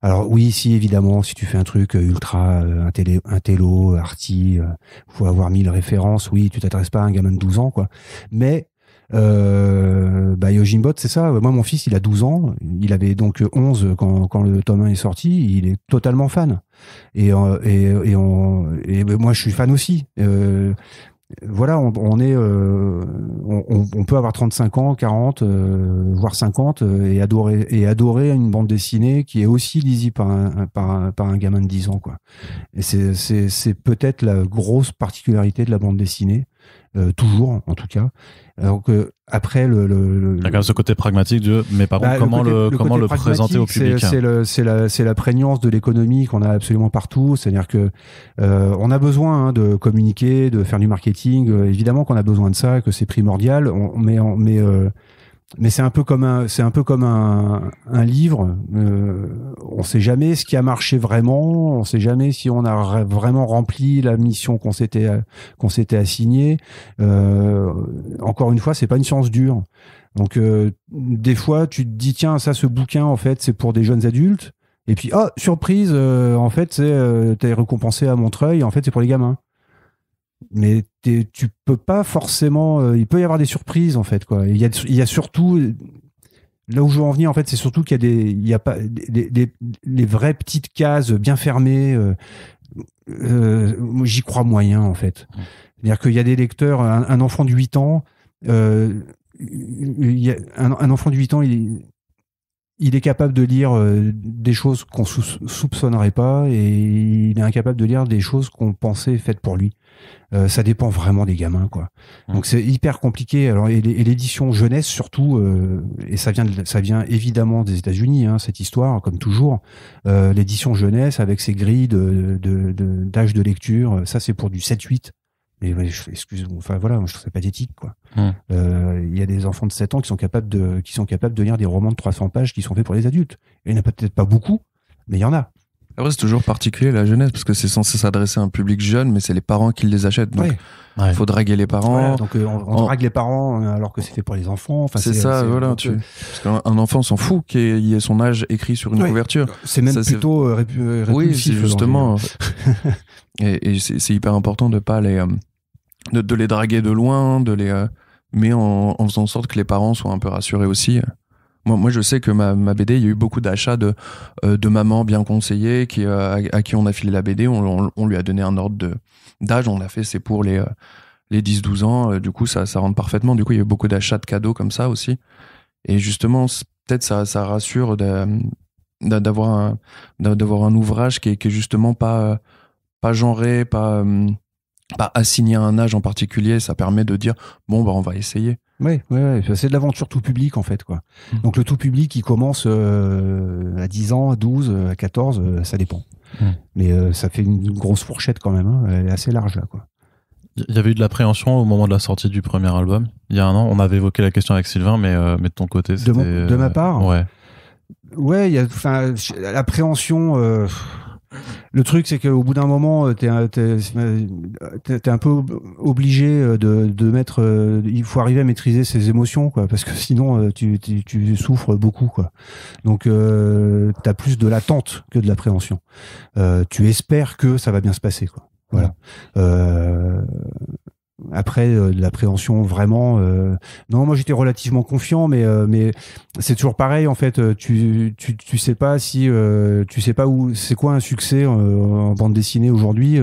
Alors oui, si évidemment, si tu fais un truc euh, ultra, euh, un, télé, un télo, euh, arty, faut avoir mille références, oui, tu t'adresses pas à un gamin de 12 ans, quoi. Mais euh, bah Yojimbot, c'est ça. Moi, mon fils, il a 12 ans. Il avait donc 11 quand, quand le tome 1 est sorti. Il est totalement fan. Et, et, et, on, moi, je suis fan aussi. Euh, voilà, on, est, euh, on, peut avoir 35 ans, 40, euh, voire 50, euh, et adorer et adorer une bande dessinée qui est aussi lisible par un, par un, par un gamin de 10 ans, quoi. Et c'est peut-être la grosse particularité de la bande dessinée, toujours en tout cas, donc euh, après le, le, le, quand même ce côté pragmatique de mais par contre comment bah, le, comment le présenter au public hein c'est la c'est la prégnance de l'économie qu'on a absolument partout c'est-à-dire que euh, on a besoin hein, de communiquer de faire du marketing euh, évidemment qu'on a besoin de ça que c'est primordial on, mais on, mais euh, mais c'est un peu comme un, c'est un peu comme un, livre. Euh, on ne sait jamais ce qui a marché vraiment. On ne sait jamais si on a vraiment rempli la mission qu'on s'était qu'on s'était assignée. Euh, encore une fois, c'est pas une science dure. Donc euh, des fois, tu te dis tiens, ça, ce bouquin en fait, c'est pour des jeunes adultes. Et puis oh surprise, en fait, c'est t'es récompensé à Montreuil. En fait, c'est pour les gamins mais tu peux pas forcément. Euh, il peut y avoir des surprises en fait. Quoi. Il, y a, il y a surtout là où je veux en venir en fait, c'est surtout qu'il y a des, il y a pas des, les vraies petites cases bien fermées. Euh, euh, j'y crois moyen en fait. Mmh. C'est-à-dire qu'il y a des lecteurs, un, enfant de 8 ans, il y a un, enfant de 8 ans, il, il est capable de lire des choses qu'on soupçonnerait pas et il est incapable de lire des choses qu'on pensait faites pour lui. Euh, ça dépend vraiment des gamins, quoi. Mmh. Donc c'est hyper compliqué. Alors et l'édition jeunesse surtout, euh, et ça vient, ça vient évidemment des États-Unis, hein, cette histoire, comme toujours. Euh, l'édition jeunesse avec ses grilles d'âge de lecture, ça c'est pour du 7-8. Mais excuse moi enfin voilà, je trouve ça pathétique quoi. Mmh. Il y a des enfants de 7 ans qui sont capables de qui sont capables de lire des romans de 300 pages qui sont faits pour les adultes. Et il n'y en a peut-être pas beaucoup, mais il y en a. Après, ah c'est toujours particulier la jeunesse parce que c'est censé s'adresser à un public jeune, mais c'est les parents qui les achètent. Donc, il faut draguer les parents. donc, euh, on, drague les parents euh, alors que c'était pour les enfants. c'est ça, voilà. Euh, parce qu'un enfant s'en fout qu'il y ait son âge écrit sur une couverture. C'est même plutôt réputé Oui, justement. et, c'est hyper important de pas les, de, les draguer de loin, de les, mais en, en, faisant en sorte que les parents soient un peu rassurés aussi. Moi, je sais que ma, BD, il y a eu beaucoup d'achats de, euh, de mamans bien conseillées qui, euh, à, qui on a filé la BD. On, lui a donné un ordre d'âge. On l'a fait, c'est pour les, euh, les 10-12 ans. Du coup, ça, rentre parfaitement. Du coup, il y a eu beaucoup d'achats de cadeaux comme ça aussi. Et justement, peut-être ça, ça rassure d'avoir un, un ouvrage qui est, justement pas, pas genré, pas, hum, pas assigné à un âge en particulier. Ça permet de dire, bon, bah, on va essayer. Oui, c'est de l'aventure tout public en fait. quoi. Hmm. Donc le tout public, il commence euh, à 10 ans, à 12, euh, à 14, euh, ça dépend. Hmm. Mais ça fait une, grosse fourchette quand même, hein. elle est assez large là. quoi. Il y avait eu de l'appréhension au moment de la sortie du premier album, il y a un an. On avait évoqué la question avec Sylvain, mais, de ton côté, c'était... De, ma part Ouais. Ouais, il y l'appréhension le truc, c'est qu'au bout d'un moment, euh, t'es es, un peu obligé euh, de, mettre. Euh, il faut arriver à maîtriser ses émotions, quoi, parce que sinon, tu, souffres beaucoup. Quoi. Donc, t'as plus de l'attente que de l'appréhension. tu espères que ça va bien se passer. Quoi. Voilà après euh, de l'appréhension vraiment euh, non moi j'étais relativement confiant mais euh, mais c'est toujours pareil en fait euh, tu tu tu sais pas si tu sais pas où c'est quoi un succès en bande dessinée aujourd'hui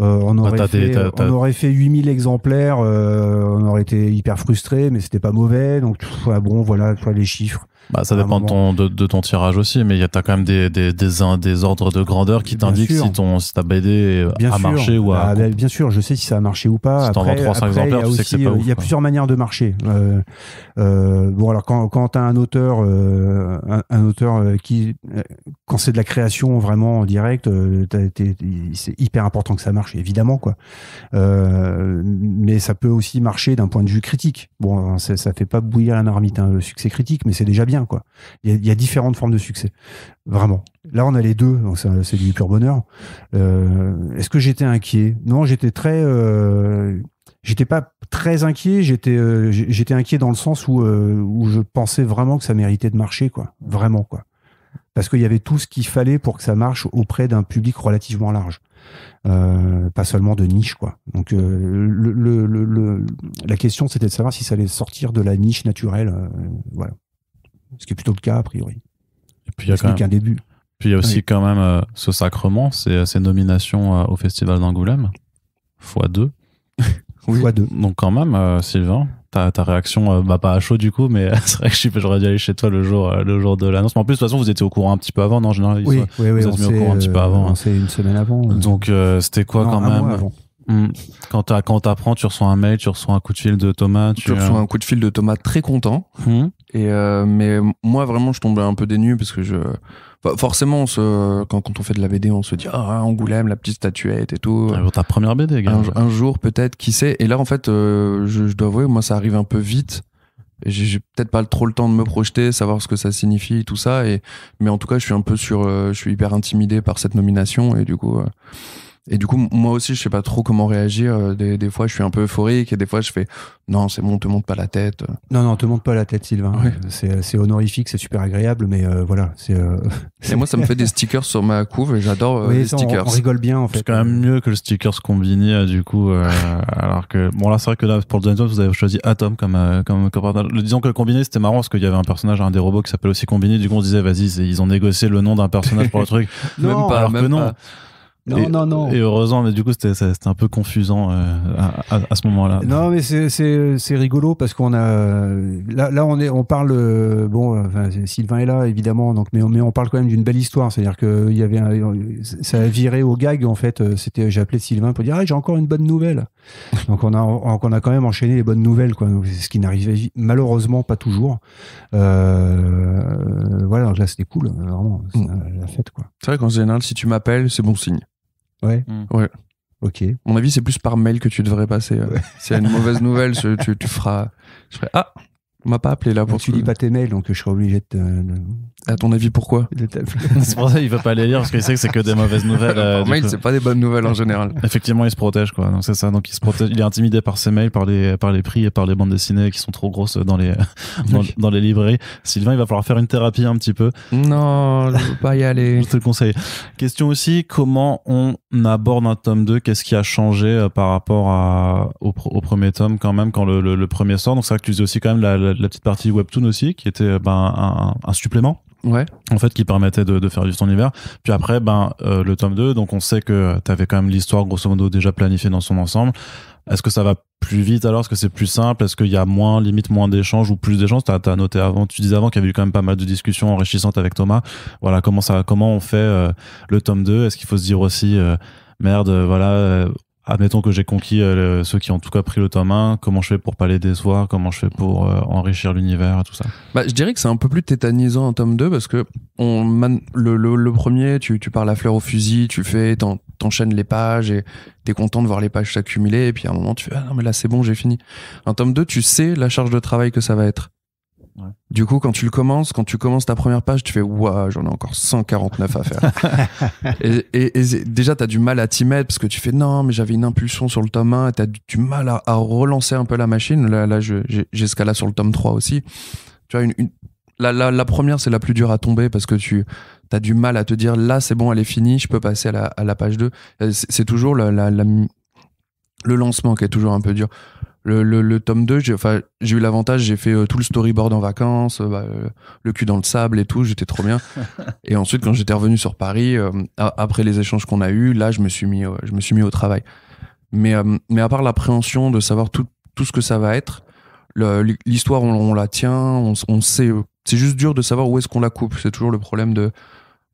euh, on, bah, aurait fait, on aurait fait 8000 exemplaires, euh, on aurait été hyper frustré, mais c'était pas mauvais. Donc, bon, voilà, les chiffres. Bah, ça dépend de ton, tirage aussi, mais t'as quand même des, des, des, ordres de grandeur qui t'indiquent si, ton, ta BD a marché ou a. Ah, ben, bien sûr, je sais si ça a marché ou pas. Si Il y a plusieurs manières de marcher. Euh, bon, alors quand, quand t'as un auteur, un, un, auteur qui, quand c'est de la création vraiment en direct, c'est hyper important que ça marche évidemment, quoi. Euh, mais ça peut aussi marcher d'un point de vue critique. Bon, ça, fait pas bouillir un armite hein, le succès critique, mais c'est déjà bien, quoi. Il y, a différentes formes de succès, vraiment. Là, on a les deux, donc c'est du pur bonheur. Euh, est-ce que j'étais inquiet Non, j'étais très euh, j'étais pas très inquiet j'étais j'étais inquiet dans le sens où où je pensais vraiment que ça méritait de marcher quoi vraiment quoi parce qu'il y avait tout ce qu'il fallait pour que ça marche auprès d'un public relativement large euh, pas seulement de niche, quoi. Donc, euh, le, la question, c'était de savoir si ça allait sortir de la niche naturelle, euh, voilà. Ce qui est plutôt le cas, a priori. Et puis, il qu'un début. Puis il y a aussi quand même ce sacrement, ces, nominations au Festival d'Angoulême, x2. Donc quand même, Sylvain, ta, ta réaction, euh, bah pas à chaud du coup, mais euh, c'est vrai que j'aurais dû aller chez toi le jour, euh, le jour de l'annonce. Mais en plus, de toute façon, vous étiez au courant un petit peu avant, non En général, oui, oui, oui, vous mis au courant un petit peu avant. C'est hein. une semaine avant. Donc c'était quoi quand même avant. Hmm. Quand tu apprends, tu reçois un mail, tu reçois un coup de fil de Thomas. Tu, reçois un coup de fil de Thomas très content. Hmm. Et mais moi vraiment, je tombais un peu dénu parce que je bah, forcément, quand, on fait de la BD, on se dit Ah, Angoulême, la petite statuette et tout. Ah, ta première BD, gars. Un, jour, peut-être, qui sait. Et là, en fait, euh, je, dois avouer, moi, ça arrive un peu vite. J'ai peut-être pas trop le temps de me projeter, savoir ce que ça signifie, tout ça. Et, mais en tout cas, je suis un peu sur. Euh, je suis hyper intimidé par cette nomination. Et du coup. Euh, et du coup, moi aussi, je sais pas trop comment réagir. Euh, des, des fois, je suis un peu euphorique et des fois, je fais non, c'est bon, te montre pas la tête. Euh. Non, non, te monte pas la tête, Sylvain. Euh, c'est honorifique, c'est super agréable, mais voilà. c'est Et moi, ça me fait des stickers sur ma couve et j'adore les stickers. On, rigole bien, en fait. C'est quand même mieux que le stickers combiné, du coup. alors que, bon, là, c'est vrai que là, pour le vous avez choisi Atom comme. comme, le disons que le combiné, c'était marrant parce qu'il y avait un personnage, un des robots qui s'appelle aussi combiné. Du coup, on se disait, vas-y, ils ont négocié le nom d'un personnage pour le truc. non, même pas, alors que non. Non, et, non, Et heureusement, mais du coup, c'était un peu confusant euh, à, ce moment-là. Non, mais c'est rigolo parce qu'on a. Là, on, parle. Euh, bon, euh, Sylvain est là, évidemment, donc, mais, on, parle quand même d'une belle histoire. C'est-à-dire que y avait ça a viré au gag, en fait. J'ai appelé Sylvain pour dire Ah, j'ai encore une bonne nouvelle. donc, on a, quand même enchaîné les bonnes nouvelles, quoi. ce qui n'arrivait malheureusement pas toujours. voilà, donc là, c'était cool. Vraiment, mm. la fête, quoi. C'est vrai qu'en général, si tu m'appelles, c'est bon signe. Ouais. Mm. Ouais. Ok. Mon avis, c'est plus par mail que tu devrais passer. Euh. Ouais. c'est une mauvaise nouvelle, tu, tu, feras. Je ah, on m'a pas appelé là bah, pour. tu lis pas tes mails, donc je serai obligé de. À ton avis, pourquoi C'est pour ça qu'il veut pas aller lire parce qu'il sait que c'est que des mauvaises nouvelles. Euh, mail, c'est pas des bonnes nouvelles en général. Effectivement, il se protège quoi. Donc c'est ça. Donc il se protège. Il est intimidé par ses mails, par les par les prix et par les bandes dessinées qui sont trop grosses dans les dans, les librairies. Sylvain, il va falloir faire une thérapie un petit peu. Non, je veux pas y aller. je te le conseille. Question aussi, comment on aborde un tome 2 Qu'est-ce qui a changé euh, par rapport à, au, premier tome quand même quand le, premier sort Donc c'est vrai que tu faisais aussi quand même la, petite partie webtoon aussi qui était euh, ben, un supplément Ouais. En fait, qui permettait de, faire vivre son hiver. Puis après, ben, euh, le tome 2, donc on sait que tu avais quand même l'histoire, grosso modo, déjà planifiée dans son ensemble. Est-ce que ça va plus vite alors Est-ce que c'est plus simple Est-ce qu'il y a moins, limite, moins d'échanges ou plus d'échanges T'as noté avant, tu disais avant qu'il y avait eu quand même pas mal de discussions enrichissantes avec Thomas. Voilà, comment ça, comment on fait euh, le tome 2 Est-ce qu'il faut se dire aussi, euh, merde, voilà, admettons que j'ai conquis euh, ceux qui ont en tout cas pris le tome 1, comment je fais pour pas des soirs comment je fais pour euh, enrichir l'univers et tout ça bah, Je dirais que c'est un peu plus tétanisant un tome 2 parce que on le, premier, tu, tu parles la fleur au fusil, tu fais, t'enchaînes les pages et t'es content de voir les pages s'accumuler et puis à un moment tu fais, ah non mais là c'est bon, j'ai fini. Un tome 2, tu sais la charge de travail que ça va être. Du coup, quand tu le commences, quand tu commences ta première page, tu fais ouah j'en ai encore 149 à faire. et, déjà, t'as du mal à t'y mettre parce que tu fais non, mais j'avais une impulsion sur le tome 1 et t'as du, du mal à, relancer un peu la machine. Là, là j'escalade sur le tome 3 aussi. Tu vois, la, première, c'est la plus dure à tomber parce que tu as du mal à te dire là, c'est bon, elle est finie, je peux passer à la, page 2. Euh, c'est toujours le lancement qui est toujours un peu dur le, tome 2, j'ai eu l'avantage, j'ai fait euh, tout le storyboard en vacances, euh, bah, euh, le cul dans le sable et tout, j'étais trop bien. et ensuite, quand j'étais revenu sur Paris, après les échanges qu'on a eus, là, je me suis mis, je me suis mis au travail. Mais, à part l'appréhension de savoir tout, ce que ça va être, l'histoire, on, la tient, on, sait. C'est juste dur de savoir où est-ce qu'on la coupe. C'est toujours le problème de.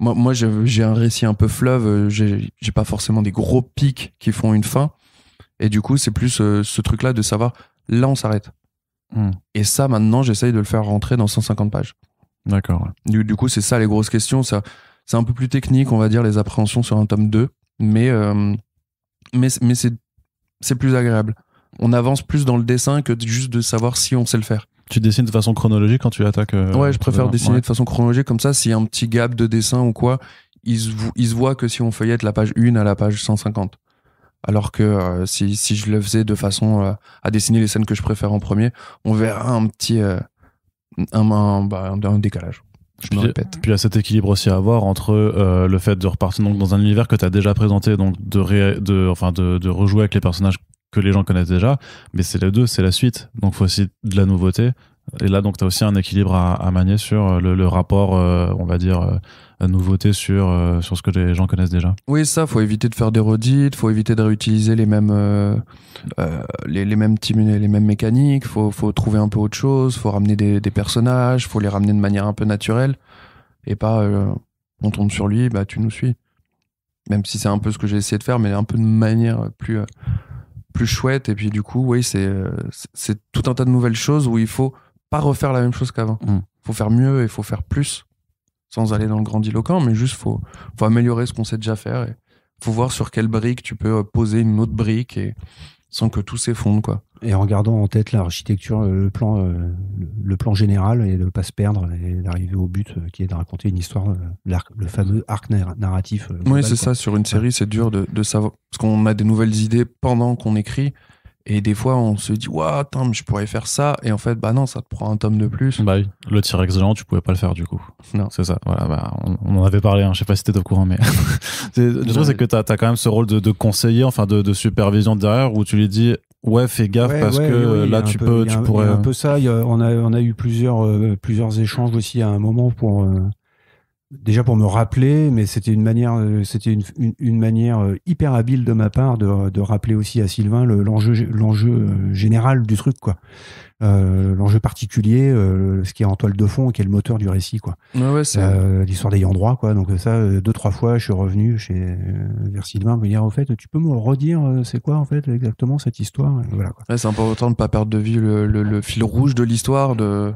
Moi, moi j'ai un récit un peu fleuve, j'ai pas forcément des gros pics qui font une fin et du coup, c'est plus euh, ce truc-là de savoir, là, on s'arrête. Hmm. Et ça, maintenant, j'essaye de le faire rentrer dans 150 pages. D'accord. Du, coup, c'est ça les grosses questions. Ça, c'est un peu plus technique, on va dire, les appréhensions sur un tome 2. Mais, euh, mais, c'est, plus agréable. On avance plus dans le dessin que juste de savoir si on sait le faire. Tu dessines de façon chronologique quand tu attaques euh, Ouais, je préfère dessiner de façon chronologique. Comme ça, s'il y a un petit gap de dessin ou quoi, ils se, il se voit que si on feuillette la page 1 à la page 150. Alors que euh, si, si, je le faisais de façon euh, à dessiner les scènes que je préfère en premier, on verra un petit euh, bah, un, un, décalage. Je me répète. Puis il y a cet équilibre aussi à avoir entre le fait de repartir donc, dans un univers que tu as déjà présenté, donc de, de, enfin, de, de rejouer avec les personnages que les gens connaissent déjà, mais c'est les deux, c'est la suite. Donc il faut aussi de la nouveauté. Et là, donc, tu as aussi un équilibre à, manier sur le, rapport, on va dire, nouveauté sur, euh, sur ce que les gens connaissent déjà. Oui, ça, faut éviter de faire des redites, faut éviter de réutiliser les mêmes, euh, euh, les, mêmes les mêmes mécaniques, faut, faut trouver un peu autre chose, faut ramener des, des personnages, faut les ramener de manière un peu naturelle et pas on tombe sur lui, bah tu nous suis. Même si c'est un peu ce que j'ai essayé de faire, mais un peu de manière plus, plus chouette. Et puis du coup, oui, c'est, c'est tout un tas de nouvelles choses où il faut pas refaire la même chose qu'avant. Il mm. Faut faire mieux et faut faire plus sans aller dans le grandiloquent, mais juste faut, faut améliorer ce qu'on sait déjà faire et faut voir sur quelle brique tu peux euh, poser une autre brique et sans que tout s'effondre quoi. Et en gardant en tête l'architecture, euh, le plan, euh, le plan général et de ne pas se perdre et d'arriver au but qui est de raconter une histoire, le fameux arc narratif. oui, c'est ça. Sur une série, c'est dur de, de savoir parce qu'on a des nouvelles idées pendant qu'on écrit et des fois, on se dit, attends, mais je pourrais faire ça. Et en fait, bah non, ça te prend un tome de plus. Bah oui. Le tir excellent, tu pouvais pas le faire du coup. Non. C'est ça. Voilà, bah, on, en avait parlé. Hein. Je sais pas si étais au courant, mais le truc, c'est que t'as as quand même ce rôle de, conseiller, enfin de, supervision derrière où tu lui dis, ouais, fais gaffe parce que là, tu peux, tu pourrais. un euh, peu ça. on, a, on a eu plusieurs, euh, plusieurs échanges aussi à un moment pour. Euh, déjà pour me rappeler, mais c'était une manière, euh, c'était une, manière euh, hyper habile de ma part de, rappeler aussi à Sylvain l'enjeu, l'enjeu euh, général du truc, quoi. l'enjeu particulier, ce qui est en toile de fond, qui est le moteur du récit, quoi. L'histoire d'ayant droit, quoi. Donc ça, deux trois fois, je suis revenu chez vers Sylvain pour dire, au fait, tu peux me redire, c'est quoi en fait exactement cette histoire c'est important de ne pas perdre de vue le, fil rouge de l'histoire, de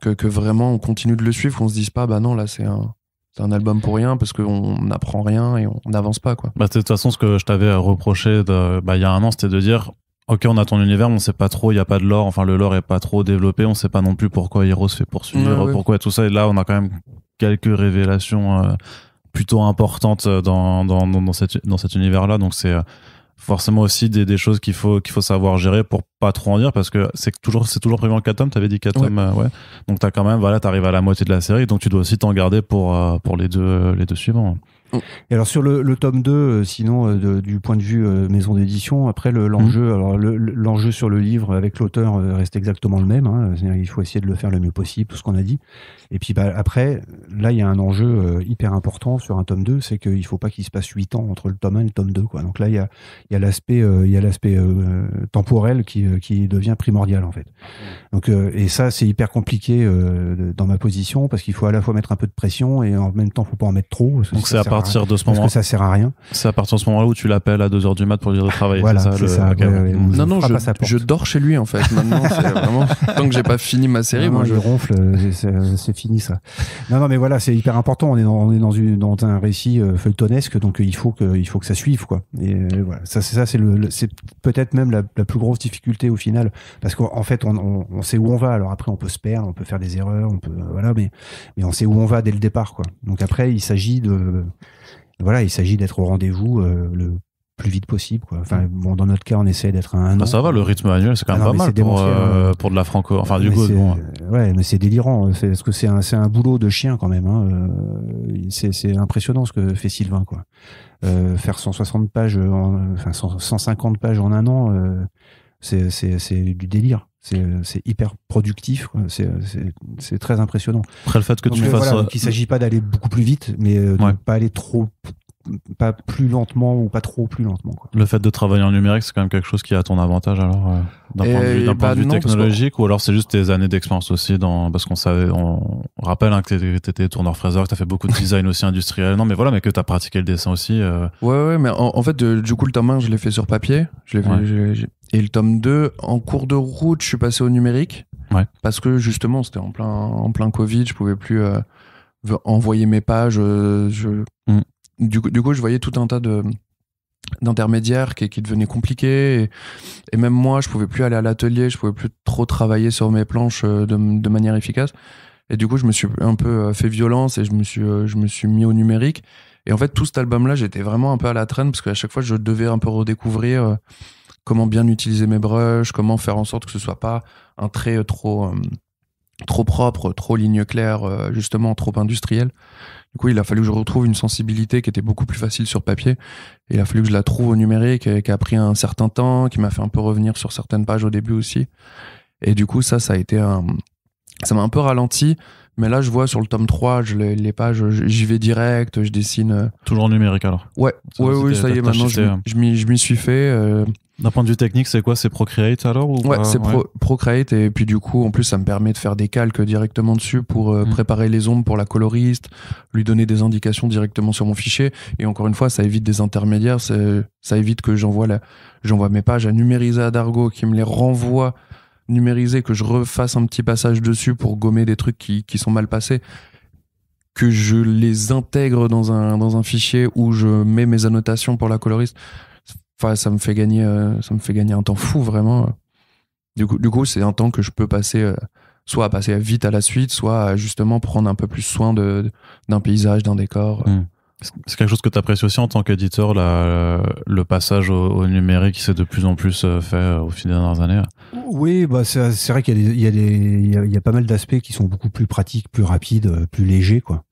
que, vraiment on continue de le suivre, qu'on se dise pas, bah non, là c'est un c'est un album pour rien parce qu'on n'apprend rien et on n'avance pas quoi. Bah, de toute façon, ce que je t'avais euh, reproché bah, il y a un an, c'était de dire Ok, on a ton univers, on sait pas trop, il y a pas de lore, enfin le lore est pas trop développé, on sait pas non plus pourquoi Hiro se fait poursuivre, pourquoi tout ça. Et là, on a quand même quelques révélations euh, plutôt importantes euh, dans, cet univers-là. Donc c'est forcément aussi des, choses qu'il faut qu'il faut savoir gérer pour pas trop en dire parce que c'est toujours c'est toujours prévu en 4 tomes t'avais dit 4 ouais. Euh, ouais donc t'as quand même voilà t'arrives à la moitié de la série donc tu dois aussi t'en garder pour euh, pour les deux les deux suivants Mm. Et alors sur le, le tome 2, euh, sinon euh, de, du point de vue euh, maison d'édition, après l'enjeu, le, l'enjeu mm. alors l'enjeu sur le livre avec l'auteur reste exactement le même. Hein, il faut essayer de le faire le mieux possible, tout ce qu'on a dit. Et puis bah, après, là il y a un enjeu hyper important sur un tome 2, c'est qu'il faut pas qu'il se passe 8 ans entre le tome 1 et le tome 2. Quoi. Donc là il y a, a l'aspect il l'aspect temporel qui, qui devient primordial en fait. Donc et ça c'est hyper compliqué dans ma position parce qu'il faut à la fois mettre un peu de pression et en même temps faut pas en mettre trop. Donc c'est de ce parce que ça sert à rien. C'est à partir de ce moment-là où tu l'appelles à 2h du mat pour lui dire de travailler. Voilà, ça, non, non, je, dors chez lui en fait. Maintenant, vraiment... tant que j'ai pas fini ma série, moi je ronfle, c'est fini ça. Non, non, mais voilà, c'est hyper important. On est dans, on est dans, une, dans un récit euh, feuilletonesque, donc euh, il faut que, il faut que ça suive quoi. Et euh, voilà, ça, c'est ça, c'est le, c'est peut-être même la, plus grosse difficulté au final, parce qu'en fait, on, on, on, sait où on va. Alors après, on peut se perdre, on peut faire des erreurs, on peut voilà, mais mais on sait où on va dès le départ quoi. Donc après, il s'agit de voilà, il s'agit d'être au rendez-vous euh, le plus vite possible. Enfin, bon, dans notre cas, on essaie d'être un bah, an. ça va, le rythme annuel, c'est quand ah même pas mal pour, hein. euh, pour, de la franco. Enfin, du coup, bon. Euh, ouais, mais c'est délirant. C'est, parce que c'est un, c'est un boulot de chien quand même. Hein, c'est, c'est impressionnant ce que fait Sylvain. Quoi. faire 160 pages, enfin 150 pages en un an, c'est, c'est, c'est du délire c'est hyper productif, c'est très impressionnant. Après le fait que tu fasses. ça, euh, il ne s'agit pas d'aller beaucoup plus vite, mais euh, de pas aller trop pas plus lentement ou pas trop plus lentement. Le fait de travailler en numérique, c'est quand même quelque chose qui a ton avantage alors euh, d'un point de vue, bah technologique ou alors c'est juste tes années d'expérience aussi dans parce qu'on savait on rappelle hein, que tu étais tourneur fraiseur, que tu as fait beaucoup de design aussi industriel. Non mais voilà, mais que tu as pratiqué le dessin aussi. Ouais ouais, mais en, fait du coup le terme je l'ai fait sur papier, je l'ai et le tome 2, en cours de route, je suis passé au numérique. Parce que justement, c'était en plein, en plein Covid, je pouvais plus euh, envoyer mes pages. Euh, je, mm. du, coup, du, coup, je voyais tout un tas de d'intermédiaires qui, qui devenaient compliqués. Et, même moi, je pouvais plus aller à l'atelier, je pouvais plus trop travailler sur mes planches euh, de, de, manière efficace. Et du coup, je me suis un peu fait violence et je me suis, je me suis mis au numérique. Et en fait, tout cet album-là, j'étais vraiment un peu à la traîne parce qu'à chaque fois, je devais un peu redécouvrir comment bien utiliser mes brushes, comment faire en sorte que ce soit pas un trait euh, trop euh, trop propre, trop ligne claire, euh, justement trop industriel. Du coup, il a fallu que je retrouve une sensibilité qui était beaucoup plus facile sur papier. Et il a fallu que je la trouve au numérique, qui a pris un certain temps, qui m'a fait un peu revenir sur certaines pages au début aussi. Et du coup, ça, ça a été un, ça m'a un peu ralenti, mais là, je vois sur le tome 3, je les, pages, j'y vais direct, je dessine. Euh, Toujours numérique alors Ouais, ouais, oui, ça y est, maintenant, je m'y suis fait. Euh. D'un point de vue technique, c'est quoi C'est Procreate alors ou Ouais, c'est Procreate et puis du coup, en plus, ça me permet de faire des calques directement dessus pour euh, mm. préparer les ombres pour la coloriste, lui donner des indications directement sur mon fichier. Et encore une fois, ça évite des intermédiaires, ça évite que j'envoie j'envoie mes pages à numériser à Dargo qui me les renvoie numériser que je refasse un petit passage dessus pour gommer des trucs qui, sont mal passés, que je les intègre dans un, dans un fichier où je mets mes annotations pour la coloriste. Enfin, ça me fait gagner, euh, ça me fait gagner un temps fou vraiment. Du coup, du coup, c'est un temps que je peux passer euh, soit à passer vite à la suite, soit à justement prendre un peu plus soin de d'un paysage, d'un décor. Euh. Mm. C'est quelque chose que tu apprécies aussi en tant qu'éditeur, le passage au, numérique qui s'est de plus en plus euh, fait euh, au fil des dernières années Oui, bah c'est vrai qu'il y, a pas mal d'aspects qui sont beaucoup plus pratiques, plus rapides, euh, plus légers. Quoi.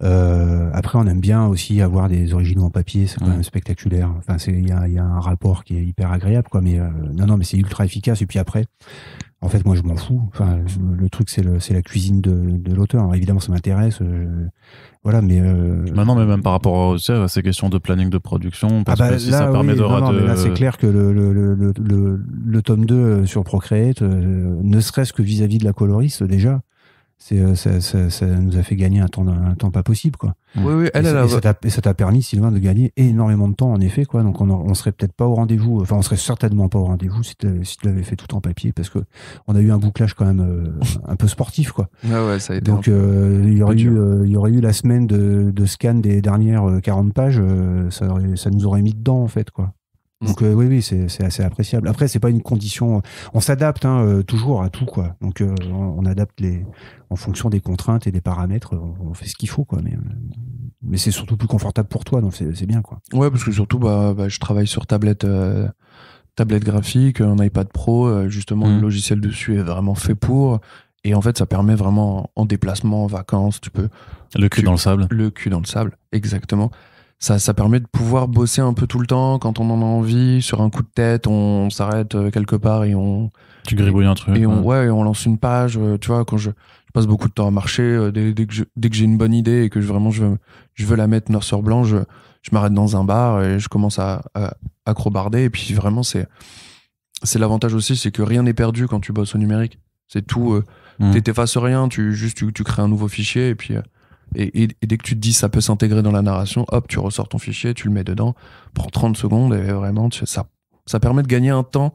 après, on aime bien aussi avoir des originaux en papier, c'est quand même spectaculaire. Enfin, il y a, un rapport qui est hyper agréable, quoi. Mais non, non, mais c'est ultra efficace. Et puis après, en fait, moi, je m'en fous. Enfin, le truc, c'est la cuisine de, l'auteur. évidemment, ça m'intéresse. Voilà, mais euh, maintenant, mais même par rapport à ces questions de planning de production, parce ah bah, si là, ça permet de, non, Mais là, euh, c'est clair que le, le, le, le, tome 2 euh, sur Procreate, ne serait-ce que vis à -vis de la coloriste déjà, c'est euh, ça, ça, ça, nous a fait gagner un temps, un temps pas possible quoi. Oui, oui, elle, et, et ça t'a permis Sylvain de gagner énormément de temps en effet quoi. Donc on, on serait peut-être pas au rendez-vous, enfin on serait certainement pas au rendez-vous si, si tu l'avais fait tout en papier parce que on a eu un bouclage quand même euh, un peu sportif quoi. Ah ouais, ça a été Donc euh, il y aurait eu il y aurait eu la semaine de, de scan des dernières 40 pages, ça, ça nous aurait mis dedans en fait quoi. Donc euh, oui, oui, c'est assez appréciable. Après, c'est pas une condition. Euh, on s'adapte hein, euh, toujours à tout, quoi. Donc on, adapte les en fonction des contraintes et des paramètres. On, fait ce qu'il faut, quoi. Mais mais c'est surtout plus confortable pour toi, donc c'est bien, quoi. Ouais, parce que surtout, bah, bah je travaille sur tablette. tablette graphique, un iPad Pro, justement le mmh. logiciel dessus est vraiment fait pour et en fait ça permet vraiment en déplacement, en vacances, tu peux le cul dans le sable. Le cul dans le sable, exactement ça, ça permet de pouvoir bosser un peu tout le temps quand on en a envie. Sur un coup de tête, on, s'arrête euh, quelque part et on. Tu gribouilles un truc. Et on, ouais, on lance une page. Euh, tu vois, quand je, passe beaucoup de temps à marcher, euh, dès, que j'ai une bonne idée et que je, vraiment je veux, je veux la mettre noir sur blanc, je, m'arrête dans un bar et je commence à, accrobarder. Et puis vraiment, c'est, c'est l'avantage aussi, c'est que rien n'est perdu quand tu bosses au numérique. C'est tout. Mmh. T'effaces rien, tu juste tu, crées un nouveau fichier et puis et, dès que tu te dis ça peut s'intégrer dans la narration, hop, tu ressors ton fichier, tu le mets dedans, prends 30 secondes et vraiment, ça, ça permet de gagner un temps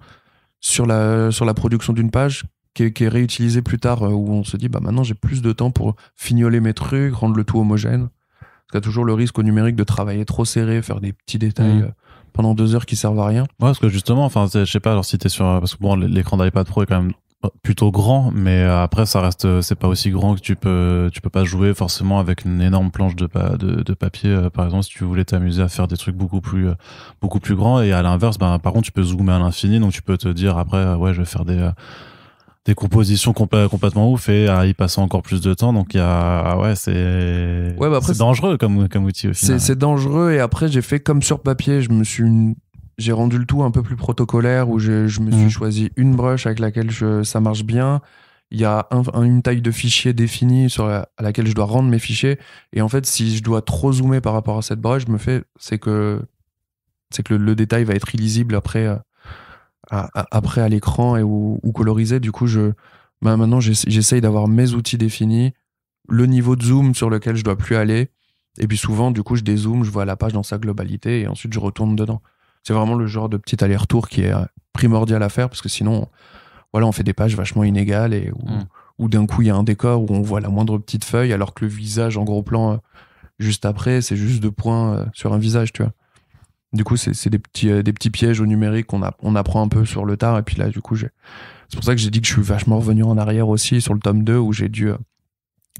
sur la, sur la production d'une page qui est, réutilisée plus tard, euh, où on se dit, bah maintenant j'ai plus de temps pour fignoler mes trucs, rendre le tout homogène. Parce qu'il y a toujours le risque au numérique de travailler trop serré, faire des petits détails. Mm. Euh, pendant deux heures qui servent à rien. Ouais, parce que justement, enfin, je sais pas, alors si t'es sur, euh, parce que bon, l'écran d'iPad Pro est quand même Oh, plutôt grand, mais euh, après ça reste, euh, c'est pas aussi grand que tu peux, tu peux pas jouer forcément avec une énorme planche de, de, papier, euh, par exemple, si tu voulais t'amuser à faire des trucs beaucoup plus, beaucoup plus grands. Et à l'inverse, ben, par contre, tu peux zoomer à l'infini, donc tu peux te dire après, ouais, je vais faire des, des compositions complètement ouf et y passer encore plus de temps. Donc, il y a, ouais, c'est bah, dangereux comme, comme outil aussi. C'est dangereux et après, j'ai fait comme sur papier, je me suis une j'ai rendu le tout un peu plus protocolaire où je, me suis mmh. choisi une brush avec laquelle je, ça marche bien. Il y a une taille de fichier définie sur à laquelle je dois rendre mes fichiers. Et en fait, si je dois trop zoomer par rapport à cette brush, je me fais, c'est que, c'est que le, détail va être illisible après, euh, à, après à l'écran et ou, colorisé. Du coup, je, bah, maintenant, j'essaye d'avoir mes outils définis, le niveau de zoom sur lequel je dois plus aller. Et puis souvent, du coup, je dézoome, je vois la page dans sa globalité et ensuite je retourne dedans. C'est vraiment le genre de petit aller-retour qui est euh, primordial à faire parce que sinon, voilà, on fait des pages vachement inégales et mm. où, d'un coup il y a un décor où on voit la moindre petite feuille alors que le visage en gros plan euh, juste après, c'est juste deux points euh, sur un visage, tu vois. Du coup, c'est des petits, pièges au numérique qu'on on apprend un peu sur le tard. Et puis là, du coup, c'est pour ça que j'ai dit que je suis vachement revenu en arrière aussi sur le tome 2 où j'ai dû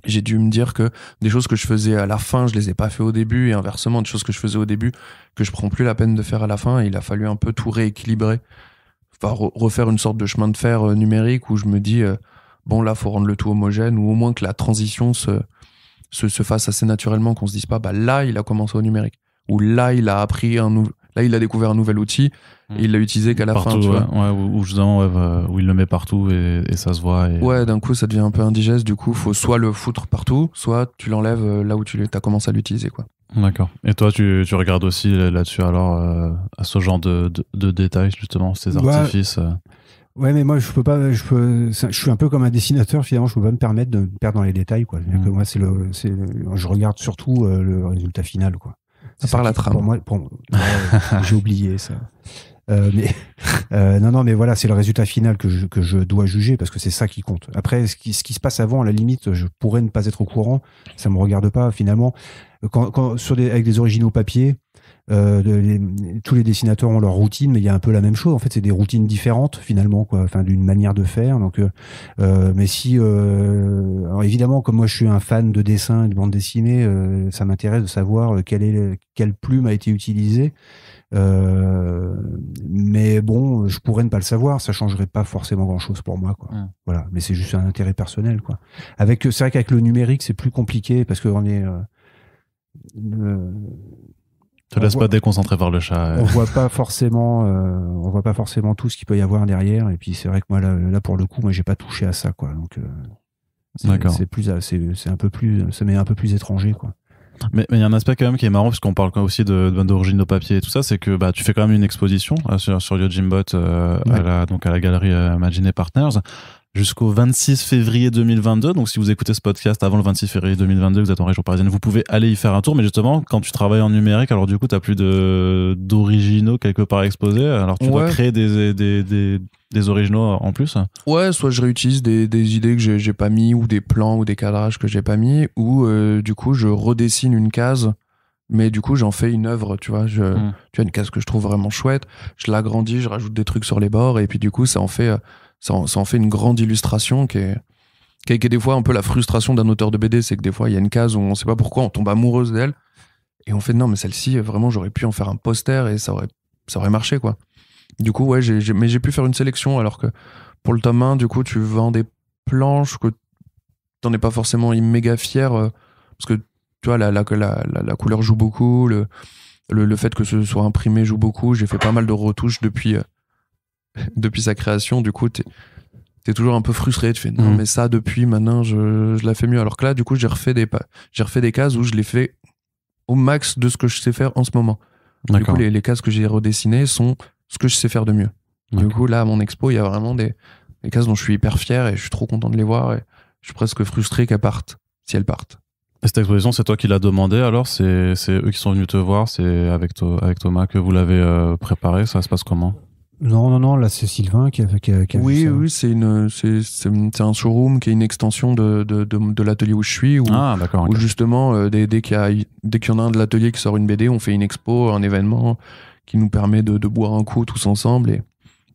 j'ai dû me dire que des choses que je faisais à la fin, je les ai pas fait au début et inversement, des choses que je faisais au début que je prends plus la peine de faire à la fin. il a fallu un peu tout rééquilibrer, enfin, refaire une sorte de chemin de fer euh, numérique où je me dis euh, bon là, faut rendre le tout homogène ou au moins que la transition se se, se fasse assez naturellement, qu'on se dise pas bah là il a commencé au numérique ou là il a appris un nouveau Là, il a découvert un nouvel outil et il l'a utilisé qu'à la fin. Tu vois. ou, bah, où il le met partout et, ça se voit. Ouais, d'un coup, ça devient un peu indigeste. Du coup, il faut soit le foutre partout, soit tu l'enlèves euh, là où tu as commencé à l'utiliser. quoi. D'accord. Et toi, tu, regardes aussi euh, là-dessus, alors, euh, à ce genre de, détails, justement, ces bah, artifices Ouais, mais moi, je peux pas. Je, suis un peu comme un dessinateur, finalement. Je peux pas me permettre de perdre dans les détails, quoi. Mm. moi, c'est le, je regarde surtout le résultat final, quoi par la trame. j'ai oublié ça. Euh, mais euh, non, non, mais voilà, c'est le résultat final que je, que je dois juger parce que c'est ça qui compte. Après, ce qui, ce qui se passe avant, à la limite, je pourrais ne pas être au courant, ça me regarde pas finalement. Quand, sur avec des originaux papier, euh, les, tous les dessinateurs ont leur routine, mais il y a un peu la même chose. En fait, c'est des routines différentes finalement, quoi. Enfin, d'une manière de faire. Donc, euh, euh, mais si, évidemment, comme moi, je suis un fan de dessin, de bande dessinée, ça m'intéresse de savoir quelle est quelle plume a été utilisée. mais bon, je pourrais ne pas le savoir, ça changerait pas forcément grand chose pour moi, quoi. Voilà. Mais c'est juste un intérêt personnel, quoi. Avec, c'est vrai qu'avec le numérique, c'est plus compliqué parce qu'on est te laisse pas déconcentrer par le chat. On euh. voit pas forcément, euh, on voit pas forcément tout ce qu'il peut y avoir derrière. Et puis c'est vrai que moi là, là, pour le coup, moi j'ai pas touché à ça quoi. Donc euh, c'est plus, c'est un peu plus, ça m'est un peu plus étranger quoi. Mais il y a un aspect quand même qui est marrant, puisqu'on parle aussi d'origine de, nos papiers et tout ça, c'est que bah, tu fais quand même une exposition sur, sur Yojimbot à la, donc à la galerie Imagine Partners jusqu'au 26 février 2022. Donc, si vous écoutez ce podcast avant le 26 février 2022, vous êtes en région parisienne, vous pouvez aller y faire un tour. Mais justement, quand tu travailles en numérique, alors du coup, tu n'as plus d'originaux quelque part exposés. Alors, tu dois créer des, des, des, originaux en plus. Ouais, soit je réutilise des, idées que j'ai pas mis, ou des plans, ou des cadrages que j'ai pas mis, ou euh, du coup, je redessine une case mais du coup j'en fais une œuvre tu vois je hmm. tu as une case que je trouve vraiment chouette je l'agrandis je rajoute des trucs sur les bords et puis du coup ça en fait euh, ça en, fait une grande illustration qui est, des fois un peu la frustration d'un auteur de BD, c'est que des fois il y a une case où on ne sait pas pourquoi on tombe amoureuse d'elle et on fait non mais celle-ci vraiment j'aurais pu en faire un poster et ça aurait, ça aurait marché quoi. Du coup ouais mais j'ai pu faire une sélection alors que pour le tome 1 du coup tu vends des planches que t'en es pas forcément imméga fier euh, parce que tu vois la, la, la, couleur joue beaucoup le, fait que ce soit imprimé joue beaucoup j'ai fait pas mal de retouches depuis euh, depuis sa création, du coup, t'es es toujours un peu frustré. Tu fais non, mhm. mais ça, depuis maintenant, je, la fais mieux. Alors que là, du coup, j'ai refait, des, refait des cases où je les fais au max de ce que je sais faire en ce moment. Du coup, les, cases que j'ai redessinées sont ce que je sais faire de mieux. Du coup, là, à mon expo, il y a vraiment des, cases dont je suis hyper fier et je suis trop content de les voir. Et je suis presque frustré qu'elles partent, si elles partent. Et cette exposition, c'est toi qui l'as demandé alors C'est eux qui sont venus te voir C'est avec, avec Thomas que vous l'avez euh, préparé Ça se passe comment non, non, non, là c'est Sylvain qui a, qui oui, Oui, c'est, un showroom qui est une extension de, l'atelier où je suis, ah, d'accord, où justement, euh, dès, dès, qu'il y en a un de l'atelier qui sort une BD, on fait une expo, un événement qui nous permet de, de boire un coup tous ensemble. Et,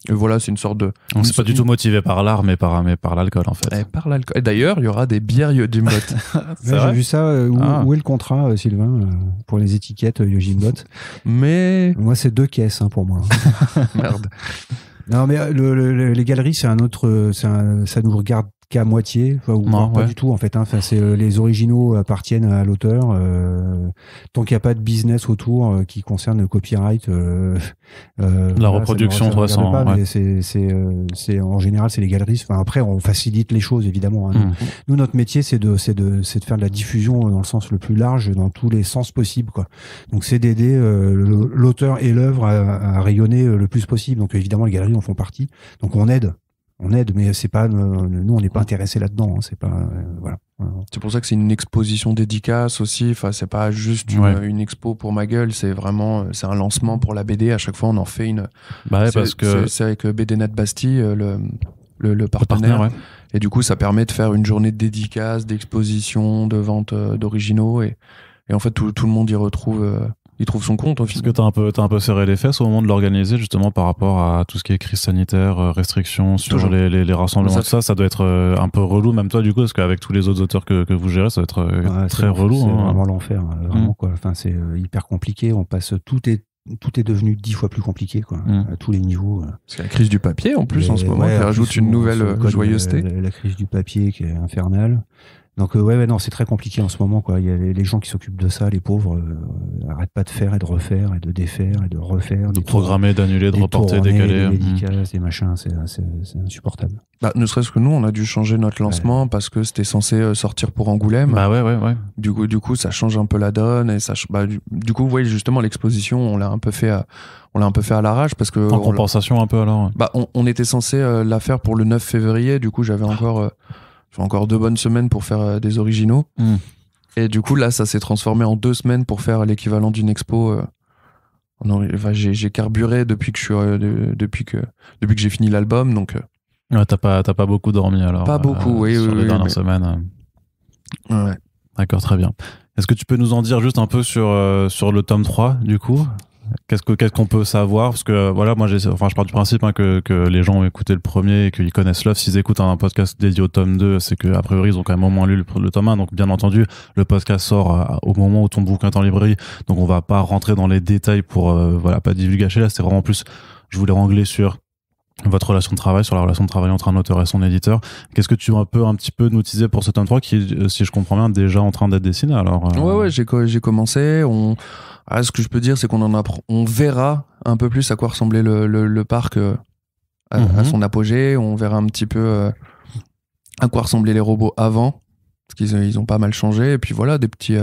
voilà, c'est une sorte de. On n'est pas du tout motivé par l'art, mais par, mais par l'alcool, en fait. Et eh, par l'alcool. Et d'ailleurs, il y aura des bières Yojimbot J'ai vu ça. Euh, ah. où, est le contrat, euh, Sylvain, euh, pour les étiquettes Yojimbot Mais. Moi, c'est deux caisses hein, pour moi. Merde. Non, mais les galeries, c'est un autre. ça nous regarde qu'à moitié, ou pas du tout en fait. Hein. Enfin, c'est, euh, les originaux appartiennent à l'auteur. Euh, tant qu'il n'y a pas de business autour euh, qui concerne le copyright, euh, la reproduction, ça, ça c'est, c'est, en général, c'est les galeries. Enfin, après, on facilite les choses évidemment. Hein. Mmh. Nous, notre métier, c'est de, c'est de, c'est de faire de la diffusion dans le sens le plus large, dans tous les sens possibles. Quoi. Donc, c'est d'aider l'auteur et l'œuvre à, à, rayonner le plus possible. Donc, évidemment, les galeries en font partie. Donc, on aide on aide, mais c'est pas euh, nous, on n'est pas intéressé là-dedans. Hein, c'est pas euh, voilà. C'est pour ça que c'est une exposition dédicace aussi. Enfin, c'est pas juste une, expo pour ma gueule. C'est vraiment euh, c'est un lancement pour la BD. À chaque fois, on en fait une. Bah parce que c'est avec BD Nat Bastille le le, le partenaire. Et du coup, ça permet de faire une journée de dédicace, d'exposition, de vente d'originaux et, et en fait tout, tout, le monde y retrouve il trouve son compte. Est-ce que tu as, un peu serré les fesses au moment de l'organiser, justement, par rapport à tout ce qui est crise sanitaire, euh, restrictions sur les, rassemblements, ça, tout ça Ça doit être euh, un peu relou, même toi, du coup, parce qu'avec tous les autres auteurs que, vous gérez, ça doit être euh, très relou. C'est hein. vraiment l'enfer, vraiment, mm. quoi. Enfin, c'est hyper compliqué. On passe tout est tout est devenu dix fois plus compliqué quoi, mm. à tous les niveaux. C'est la crise du papier en plus en ce moment qui rajoute une nouvelle joyeuseté. la, crise du papier qui est infernale. Donc euh, ouais, non, c'est très compliqué en ce moment. Quoi. Il y a les, gens qui s'occupent de ça, les pauvres, euh, arrêtent pas de faire et de refaire et de défaire et de refaire. De programmer, d'annuler, de reporter, décaler. Hein. c'est insupportable. Bah, ne serait-ce que nous, on a dû changer notre lancement parce que c'était censé euh, sortir pour Angoulême. Bah ouais, ouais, ouais. Du coup, du coup, ça change un peu la donne et ça, bah, du, coup, vous voyez justement l'exposition, on l'a un peu fait, à, on l'a un peu fait à l'arrache parce que. En compensation un peu alors. Bah, on, était censé la faire pour le 9 février. Du coup, j'avais encore j'ai encore deux bonnes semaines pour faire euh, des originaux. Hmm. Et du coup, là, ça s'est transformé en deux semaines pour faire l'équivalent d'une expo. Euh, j'ai, carburé depuis que je euh, depuis que depuis que j'ai fini l'album, donc. Ouais, t'as pas beaucoup dormi alors. Pas beaucoup, oui, sur oui, les dernières Ouais. D'accord, très bien. Est-ce que tu peux nous en dire juste un peu sur, sur le tome 3 du coup Qu'est-ce qu'on peut savoir Parce que voilà, moi, enfin, je pars du principe hein, que, les gens ont écouté le premier et qu'ils connaissent l'œuvre. S'ils écoutent un podcast dédié au tome 2, c'est qu'a priori, ils ont quand même au moins lu le, tome 1. Donc, bien entendu, le podcast sort euh, au moment où ton bouquin est en librairie. Donc, on va pas rentrer dans les détails pour, euh, voilà, pas divulgacher. Là, c'est vraiment plus, je voulais rangler sur votre relation de travail, sur la relation de travail entre un auteur et son éditeur. Qu'est-ce que tu peux un un petit peu nous teaser pour ce tome qui, euh, si je comprends bien, déjà en train d'être dessiné alors euh? Ouais, ouais, j'ai, j'ai commencé. On... Ah, ce que je peux dire, c'est qu'on en on verra un peu plus à quoi ressemblait le, parc euh, à, mhm. son apogée. On verra un petit peu à quoi ressemblaient les robots avant, parce qu'ils ils ont pas mal changé. Et puis voilà, des petits,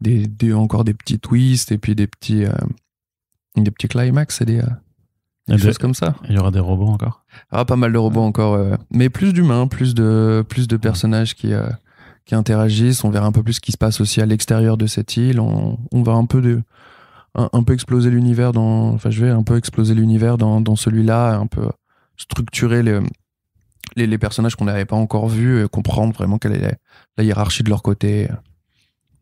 des, encore des petits twists et puis des petits, des petits climax et des choses comme ça. Il y aura des robots encore Ah, pas mal de robots encore. mais plus d'humains, plus de, plus de personnages qui, euh, qui interagissent. On verra un peu plus ce qui se passe aussi à l'extérieur de cette île. On, va un peu de. Un, peu exploser l'univers dans. Enfin, je vais un peu exploser l'univers dans, dans celui-là, un peu structurer les, les, personnages qu'on n'avait pas encore vus, et comprendre vraiment quelle est la hiérarchie de leur côté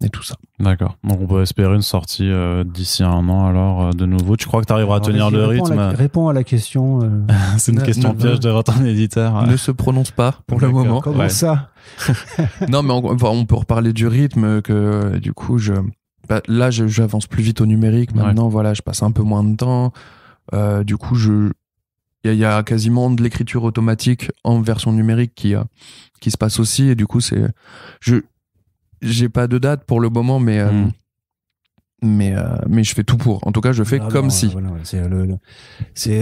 et tout ça. D'accord. Donc on peut espérer une sortie euh, d'ici un an alors euh, de nouveau. Tu crois que tu arriveras à tenir le rythme Réponds à la question. Euh, c'est une question piège de votre éditeur. Ne se prononce pas pour le moment. Comment ça Non mais on, on, peut reparler du rythme que du coup je bah, là j'avance plus vite au numérique maintenant voilà je passe un peu moins de temps du coup je il y, y, a quasiment de l'écriture automatique en version numérique qui qui se passe aussi et du coup c'est je j'ai pas de date pour le moment, mais. Euh, hmm. Mais, euh, mais je fais tout pour. En tout cas, je fais ah comme si. Euh,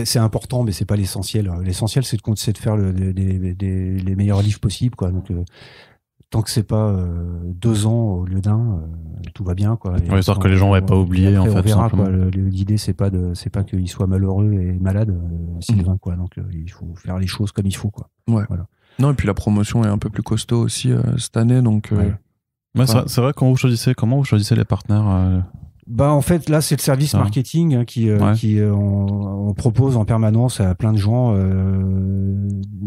c'est important, mais c'est pas l'essentiel. L'essentiel, c'est de, de faire les, meilleurs livres possibles. Quoi. Donc, tant que c'est pas deux ans au lieu d'un, tout va bien quoi. histoire que les gens n'aient pas oublié en fait. L'idée c'est pas de, c'est pas qu'ils soient malheureux et malades, Sylvain hmm. quoi. Donc il faut faire les choses comme il faut quoi. Ouais. Voilà. Non et puis la promotion est un peu plus costaud aussi cette année donc c'est vrai, quand vous choisissez, comment vous choisissez les partenaires euh? Bah en fait là c'est le service marketing hein, qui euh, qui euh, propose en permanence à plein de gens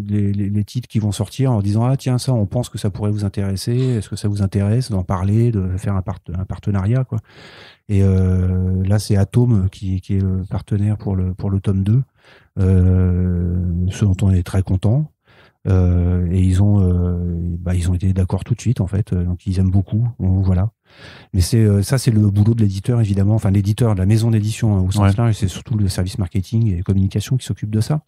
les, titres qui vont sortir en disant ah tiens ça on pense que ça pourrait vous intéresser est-ce que ça vous intéresse d'en parler de faire un, partenariat quoi et là c'est Atom qui, est le partenaire pour le pour le tome 2 ce dont on est très content euh, et ils ont, euh, bah, ils ont été d'accord tout de suite en fait. Euh, donc ils aiment beaucoup. voilà. Mais c'est euh, ça, c'est le boulot de l'éditeur évidemment. Enfin l'éditeur, de la maison d'édition hein, au sens c'est surtout le service marketing et communication qui s'occupe de ça.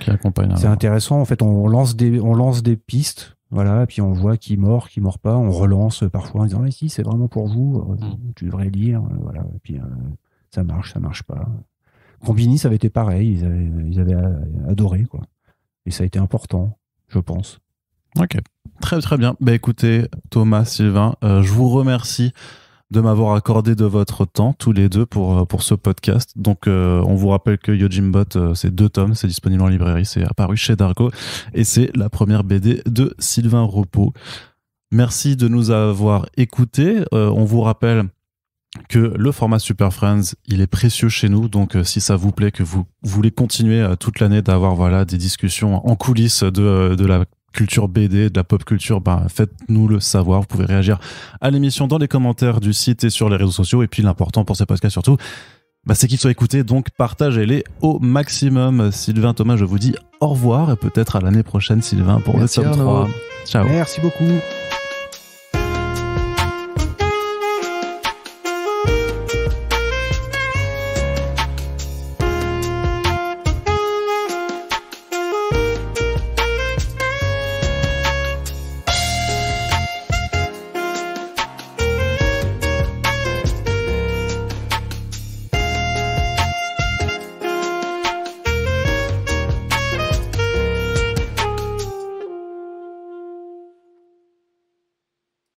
Qui accompagne. C'est hein. intéressant. En fait, on lance des, on lance des pistes. Voilà, et puis on voit qui mord, qui mord pas, on relance parfois en disant si c'est vraiment pour vous, mm. tu devrais lire, voilà, et puis ça marche, ça marche pas. Combini, ça avait été pareil, ils avaient, ils avaient adoré quoi, et ça a été important je pense. Ok. Très très bien. Bah écoutez, Thomas, Sylvain, euh, je vous remercie de m'avoir accordé de votre temps tous les deux pour, euh, pour ce podcast. Donc euh, on vous rappelle que Yojimbot, c'est deux tomes, c'est disponible en librairie, c'est apparu chez Dargo et c'est la première BD de Sylvain Repos. Merci de nous avoir écoutés. on vous rappelle que le format Super Friends, il est précieux chez nous. Donc, euh, si ça vous plaît, que vous voulez continuer euh, toute l'année d'avoir voilà des discussions en coulisses de, euh, de la culture BD, de la pop culture, ben, faites-nous le savoir. Vous pouvez réagir à l'émission dans les commentaires du site et sur les réseaux sociaux. Et puis, l'important pour ces podcasts surtout, ben, c'est qu'ils soient écoutés, donc partagez-les au maximum. Sylvain, Thomas, je vous dis au revoir et peut-être à l'année prochaine, Sylvain, pour le tome 3. Ciao. Merci beaucoup.